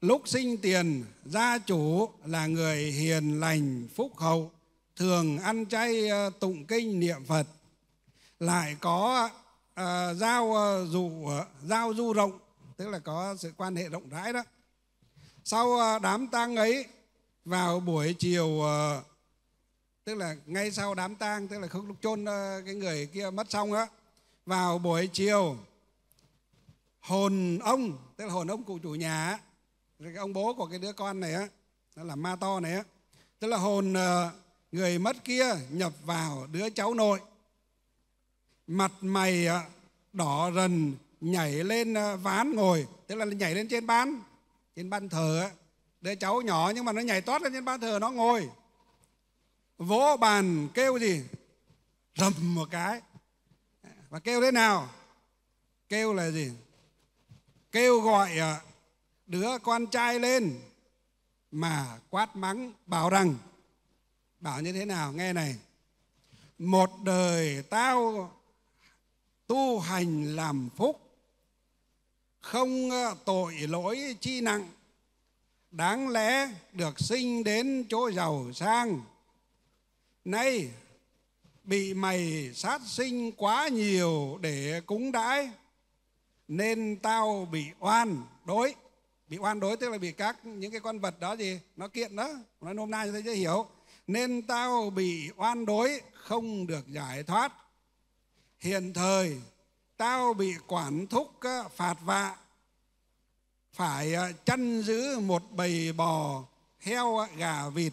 lúc sinh tiền gia chủ là người hiền lành phúc hậu thường ăn chay à, tụng kinh niệm phật lại có à, giao ờ, dù ờ, giao du rộng tức là có sự quan hệ rộng rãi đó sau đám tang ấy vào buổi chiều tức là ngay sau đám tang tức là không lúc chôn cái người kia mất xong á vào buổi chiều hồn ông tức là hồn ông cụ chủ nhà rồi cái ông bố của cái đứa con này á nó là ma to này á tức là hồn người mất kia nhập vào đứa cháu nội mặt mày à, đỏ rần nhảy lên à, ván ngồi tức là nhảy lên trên ban trên ban thờ đứa cháu nhỏ nhưng mà nó nhảy toát lên trên ban thờ nó ngồi vỗ bàn kêu gì rầm một cái và kêu thế nào kêu là gì kêu gọi à, đứa con trai lên mà quát mắng bảo rằng bảo như thế nào nghe này một đời tao tu hành làm phúc không ờ, tội lỗi chi nặng đáng lẽ được sinh đến chỗ giàu sang nay bị mày sát sinh quá nhiều để cúng đãi nên tao bị oan đối bị oan đối tức là bị các những cái con vật đó gì nó kiện đó nó nôm na như thế dễ hiểu nên tao bị oan đối không được giải thoát hiện thời tao bị quản thúc phạt vạ phải à, chăn giữ một bầy bò heo gà vịt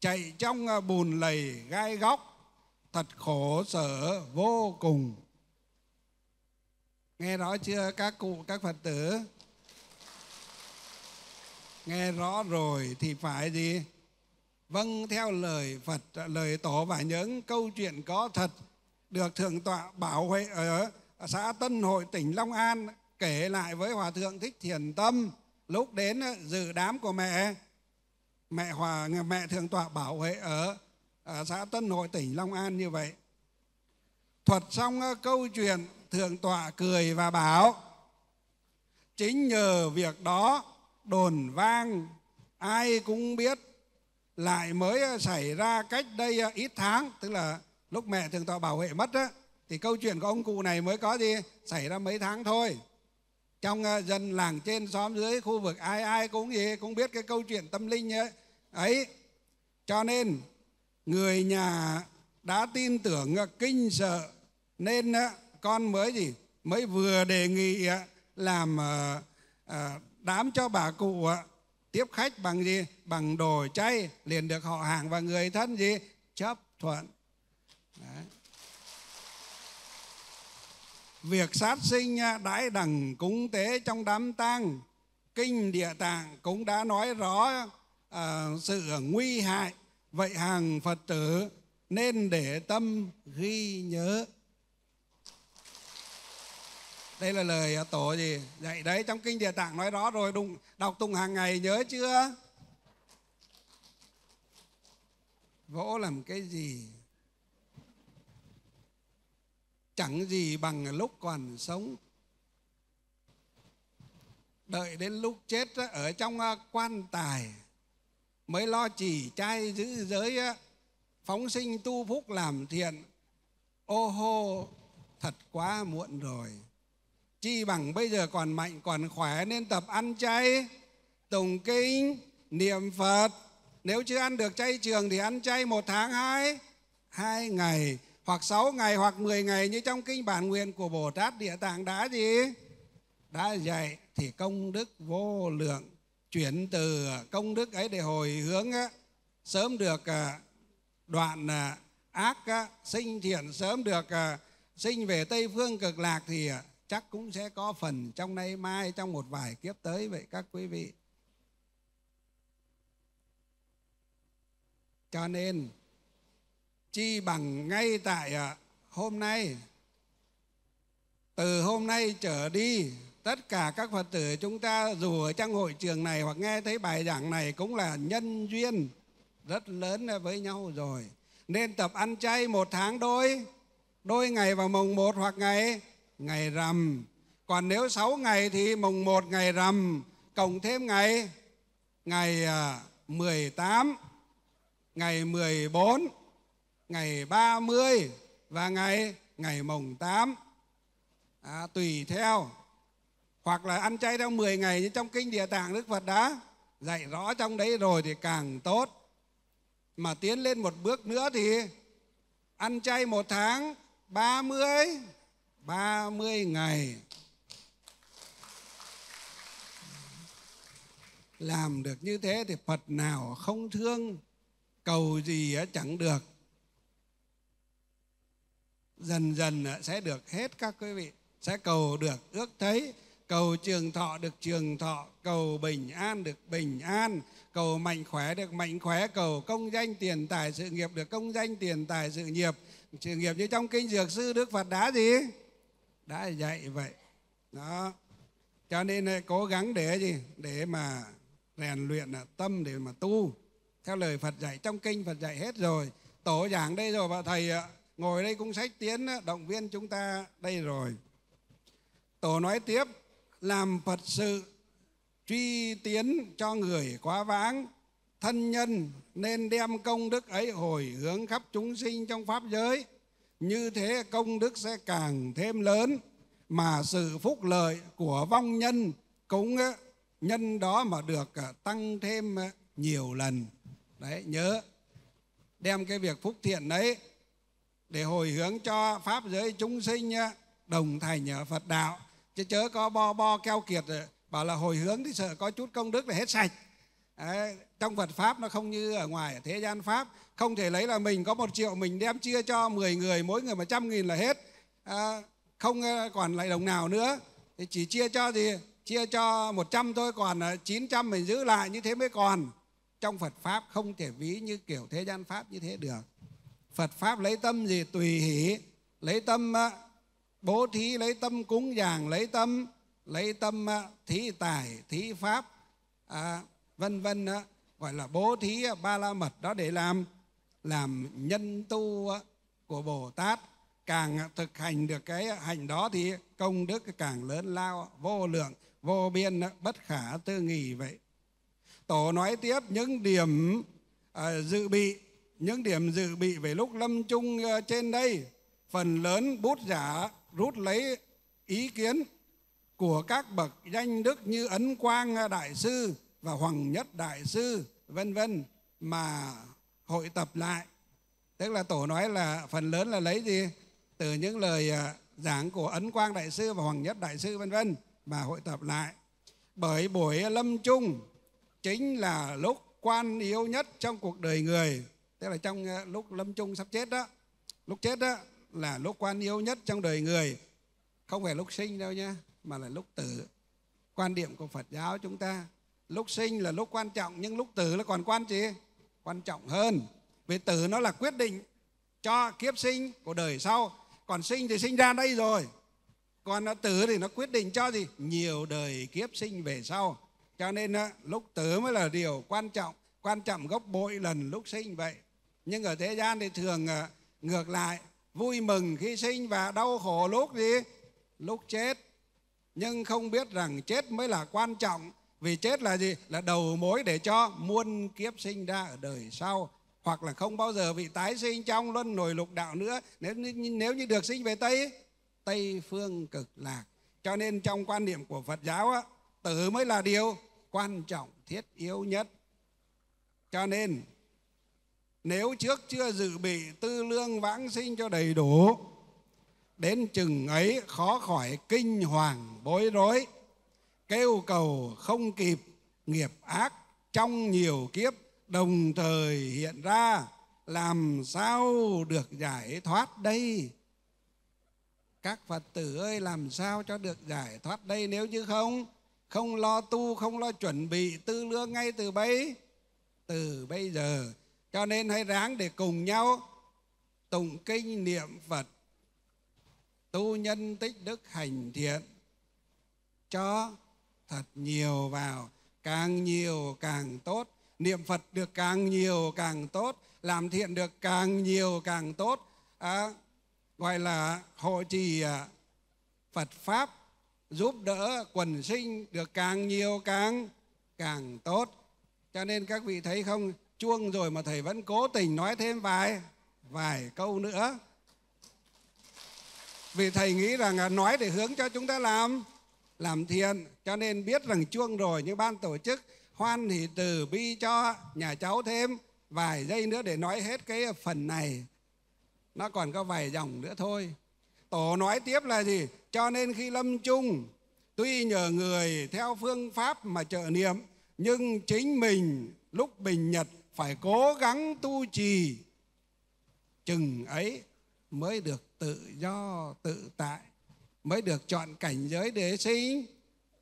chạy trong à, bùn lầy gai góc thật khổ sở vô cùng nghe rõ chưa các cụ các phật tử nghe rõ rồi thì phải gì vâng theo lời phật à, lời tổ và những câu chuyện có thật được thượng tọa Bảo vệ ở xã Tân Hội tỉnh Long An kể lại với Hòa Thượng Thích Thiền Tâm lúc đến ờ, dự đám của mẹ mẹ hòa mẹ thượng tọa Bảo vệ ở ờ, xã Tân Hội tỉnh Long An như vậy. Thuật xong ờ, câu chuyện thượng tọa cười và bảo chính nhờ việc đó đồn vang ai cũng biết lại mới xảy ra cách đây ít tháng tức là lúc mẹ thường tọa bảo vệ mất á, thì câu chuyện của ông cụ này mới có gì xảy ra mấy tháng thôi trong ờ, dân làng trên xóm dưới khu vực ai ai cũng gì cũng biết cái câu chuyện tâm linh ấy, ấy. cho nên người nhà đã tin tưởng ờ, kinh sợ nên uh, con mới gì mới vừa đề nghị làm đám cho bà cụ tiếp khách bằng gì bằng đồ chay liền được họ hàng và người thân gì chấp thuận việc sát sinh à, đãi đẳng cúng tế trong đám tang kinh địa tạng cũng đã nói rõ à, sự nguy hại vậy hàng phật tử nên để tâm ghi nhớ đây là lời à, tổ gì dạy đấy trong kinh địa tạng nói rõ rồi đụng đọc tụng hàng ngày nhớ chưa vỗ làm cái gì chẳng gì bằng lúc còn sống đợi đến lúc chết ở trong à, quan tài mới lo chỉ trai giữ giới phóng sinh tu phúc làm thiện ô hô thật quá muộn rồi chi bằng bây giờ còn mạnh còn khỏe nên tập ăn chay tùng kinh niệm phật nếu chưa ăn được chay trường thì ăn chay một tháng hai hai ngày hoặc 6 ngày hoặc 10 ngày như trong kinh bản nguyện của Bồ Tát Địa Tạng đã gì? Đã dạy thì công đức vô lượng chuyển từ công đức ấy để hồi hướng sớm được à, đoạn à, ác sinh thiện sớm được à, sinh về Tây Phương cực lạc thì chắc cũng sẽ có phần trong nay mai trong một vài kiếp tới vậy các quý vị. Cho nên chi bằng ngay tại à, hôm nay từ hôm nay trở đi tất cả các phật tử chúng ta dù ở trong hội trường này hoặc nghe thấy bài giảng này cũng là nhân duyên rất lớn với nhau rồi nên tập ăn chay một tháng đôi đôi ngày vào mùng một hoặc ngày ngày rằm còn nếu sáu ngày thì mùng một ngày rằm cộng thêm ngày ngày à, mười tám ngày mười bốn ngày 30 và ngày ngày mồng 8 à, tùy theo hoặc là ăn chay trong 10 ngày như trong kinh địa tạng Đức Phật đã dạy rõ trong đấy rồi thì càng tốt mà tiến lên một bước nữa thì ăn chay một tháng 30 30 ngày làm được như thế thì Phật nào không thương cầu gì chẳng được dần dần à, sẽ được hết các quý vị sẽ cầu được ước thấy cầu trường thọ được trường thọ cầu bình an được bình an cầu mạnh khỏe được mạnh khỏe cầu công danh tiền tài sự nghiệp được công danh tiền tài sự nghiệp sự nghiệp như trong kinh dược sư đức phật đã gì đã dạy vậy đó cho nên à, cố gắng để gì để mà rèn luyện à, tâm để mà tu theo lời phật dạy trong kinh phật dạy hết rồi tổ giảng đây rồi và thầy ngồi đây cũng sách tiến động viên chúng ta đây rồi tổ nói tiếp làm phật sự truy tiến cho người quá vãng thân nhân nên đem công đức ấy hồi hướng khắp chúng sinh trong pháp giới như thế công đức sẽ càng thêm lớn mà sự phúc lợi của vong nhân cũng nhân đó mà được à, tăng thêm à, nhiều lần đấy nhớ đem cái việc phúc thiện đấy để hồi hướng cho pháp giới chúng sinh đồng thành ở Phật đạo chứ chớ có bo bo keo kiệt rồi bảo là hồi hướng thì sợ có chút công đức là hết sạch Đấy, trong Phật pháp nó không như ở ngoài ở thế gian pháp không thể lấy là mình có một triệu mình đem chia cho 10 người mỗi người một trăm nghìn là hết à, không à, còn lại đồng nào nữa thì chỉ chia cho gì chia cho 100 thôi còn 900 à, mình giữ lại như thế mới còn trong Phật pháp không thể ví như kiểu thế gian pháp như thế được Phật Pháp lấy tâm gì? Tùy hỷ, lấy tâm bố thí, lấy tâm cúng dường, lấy tâm lấy tâm thí tài, thí pháp, à, vân vân gọi là bố thí ba la mật đó để làm làm nhân tu của Bồ Tát càng thực hành được cái hành đó thì công đức càng lớn lao vô lượng vô biên bất khả tư nghị vậy tổ nói tiếp những điểm ờ, dự bị những điểm dự bị về lúc lâm chung ờ, trên đây, phần lớn bút giả rút lấy ý kiến của các bậc danh đức như Ấn Quang ờ, Đại Sư và Hoàng Nhất Đại Sư, vân vân mà hội tập lại. Tức là Tổ nói là phần lớn là lấy gì? Từ những lời ờ, giảng của Ấn Quang Đại Sư và Hoàng Nhất Đại Sư vân vân mà hội tập lại. Bởi buổi lâm chung chính là lúc quan yếu nhất trong cuộc đời người tức là trong ờ, lúc lâm chung sắp chết đó lúc chết đó là lúc quan yếu nhất trong đời người không phải lúc sinh đâu nhé mà là lúc tử quan điểm của phật giáo chúng ta lúc sinh là lúc quan trọng nhưng lúc tử là còn quan gì quan trọng hơn vì tử nó là quyết định cho kiếp sinh của đời sau còn sinh thì sinh ra đây rồi còn nó ờ, tử thì nó quyết định cho gì nhiều đời kiếp sinh về sau cho nên ờ, lúc tử mới là điều quan trọng quan trọng gấp bội lần lúc sinh vậy nhưng ở thế gian thì thường ờ, ngược lại vui mừng khi sinh và đau khổ lúc gì lúc chết nhưng không biết rằng chết mới là quan trọng vì chết là gì là đầu mối để cho muôn kiếp sinh ra ở đời sau hoặc là không bao giờ bị tái sinh trong luân hồi lục đạo nữa nếu nếu như được sinh về tây tây phương cực lạc cho nên trong quan niệm của phật giáo á, tử mới là điều quan trọng thiết yếu nhất cho nên nếu trước chưa dự bị tư lương vãng sinh cho đầy đủ Đến chừng ấy khó khỏi kinh hoàng bối rối Kêu cầu không kịp nghiệp ác trong nhiều kiếp đồng thời hiện ra làm sao được giải thoát đây các phật tử ơi làm sao cho được giải thoát đây nếu như không không lo tu không lo chuẩn bị tư lương ngay từ bấy từ bây giờ cho nên hãy ráng để cùng nhau tụng kinh niệm Phật, tu nhân tích đức hành thiện, cho thật nhiều vào, càng nhiều càng tốt, niệm Phật được càng nhiều càng tốt, làm thiện được càng nhiều càng tốt, à, gọi là hộ trì à, Phật Pháp giúp đỡ quần sinh được càng nhiều càng càng tốt. Cho nên các vị thấy không, chuông rồi mà thầy vẫn cố tình nói thêm vài vài câu nữa vì thầy nghĩ rằng nói để hướng cho chúng ta làm làm thiện cho nên biết rằng chuông rồi nhưng ban tổ chức hoan thì từ bi cho nhà cháu thêm vài giây nữa để nói hết cái phần này nó còn có vài dòng nữa thôi tổ nói tiếp là gì cho nên khi lâm chung tuy nhờ người theo phương pháp mà trợ niệm nhưng chính mình lúc bình nhật phải cố gắng tu trì chừng ấy mới được tự do tự tại mới được chọn cảnh giới để sinh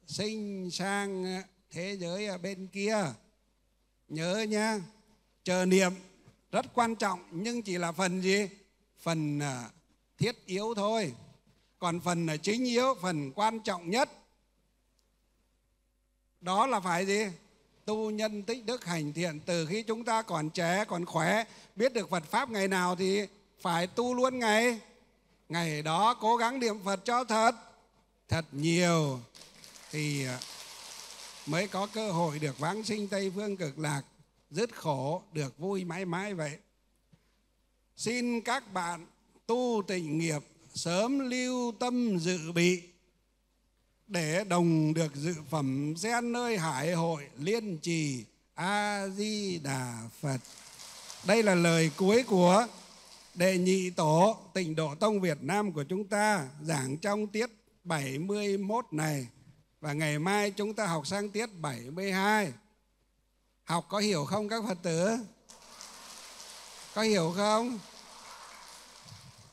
sinh sang thế giới ở bên kia nhớ nha chờ niệm rất quan trọng nhưng chỉ là phần gì phần à, thiết yếu thôi còn phần à, chính yếu phần quan trọng nhất đó là phải gì tu nhân tích đức hành thiện từ khi chúng ta còn trẻ còn khỏe biết được Phật pháp ngày nào thì phải tu luôn ngày ngày đó cố gắng niệm Phật cho thật thật nhiều thì à, mới có cơ hội được vãng sinh Tây phương cực lạc dứt khổ được vui mãi mãi vậy xin các bạn tu tịnh nghiệp sớm lưu tâm dự bị để đồng được dự phẩm gen nơi hải hội liên trì a di đà phật đây là lời cuối của đệ nhị tổ tịnh độ tông việt nam của chúng ta giảng trong tiết 71 này và ngày mai chúng ta học sang tiết 72 học có hiểu không các phật tử có hiểu không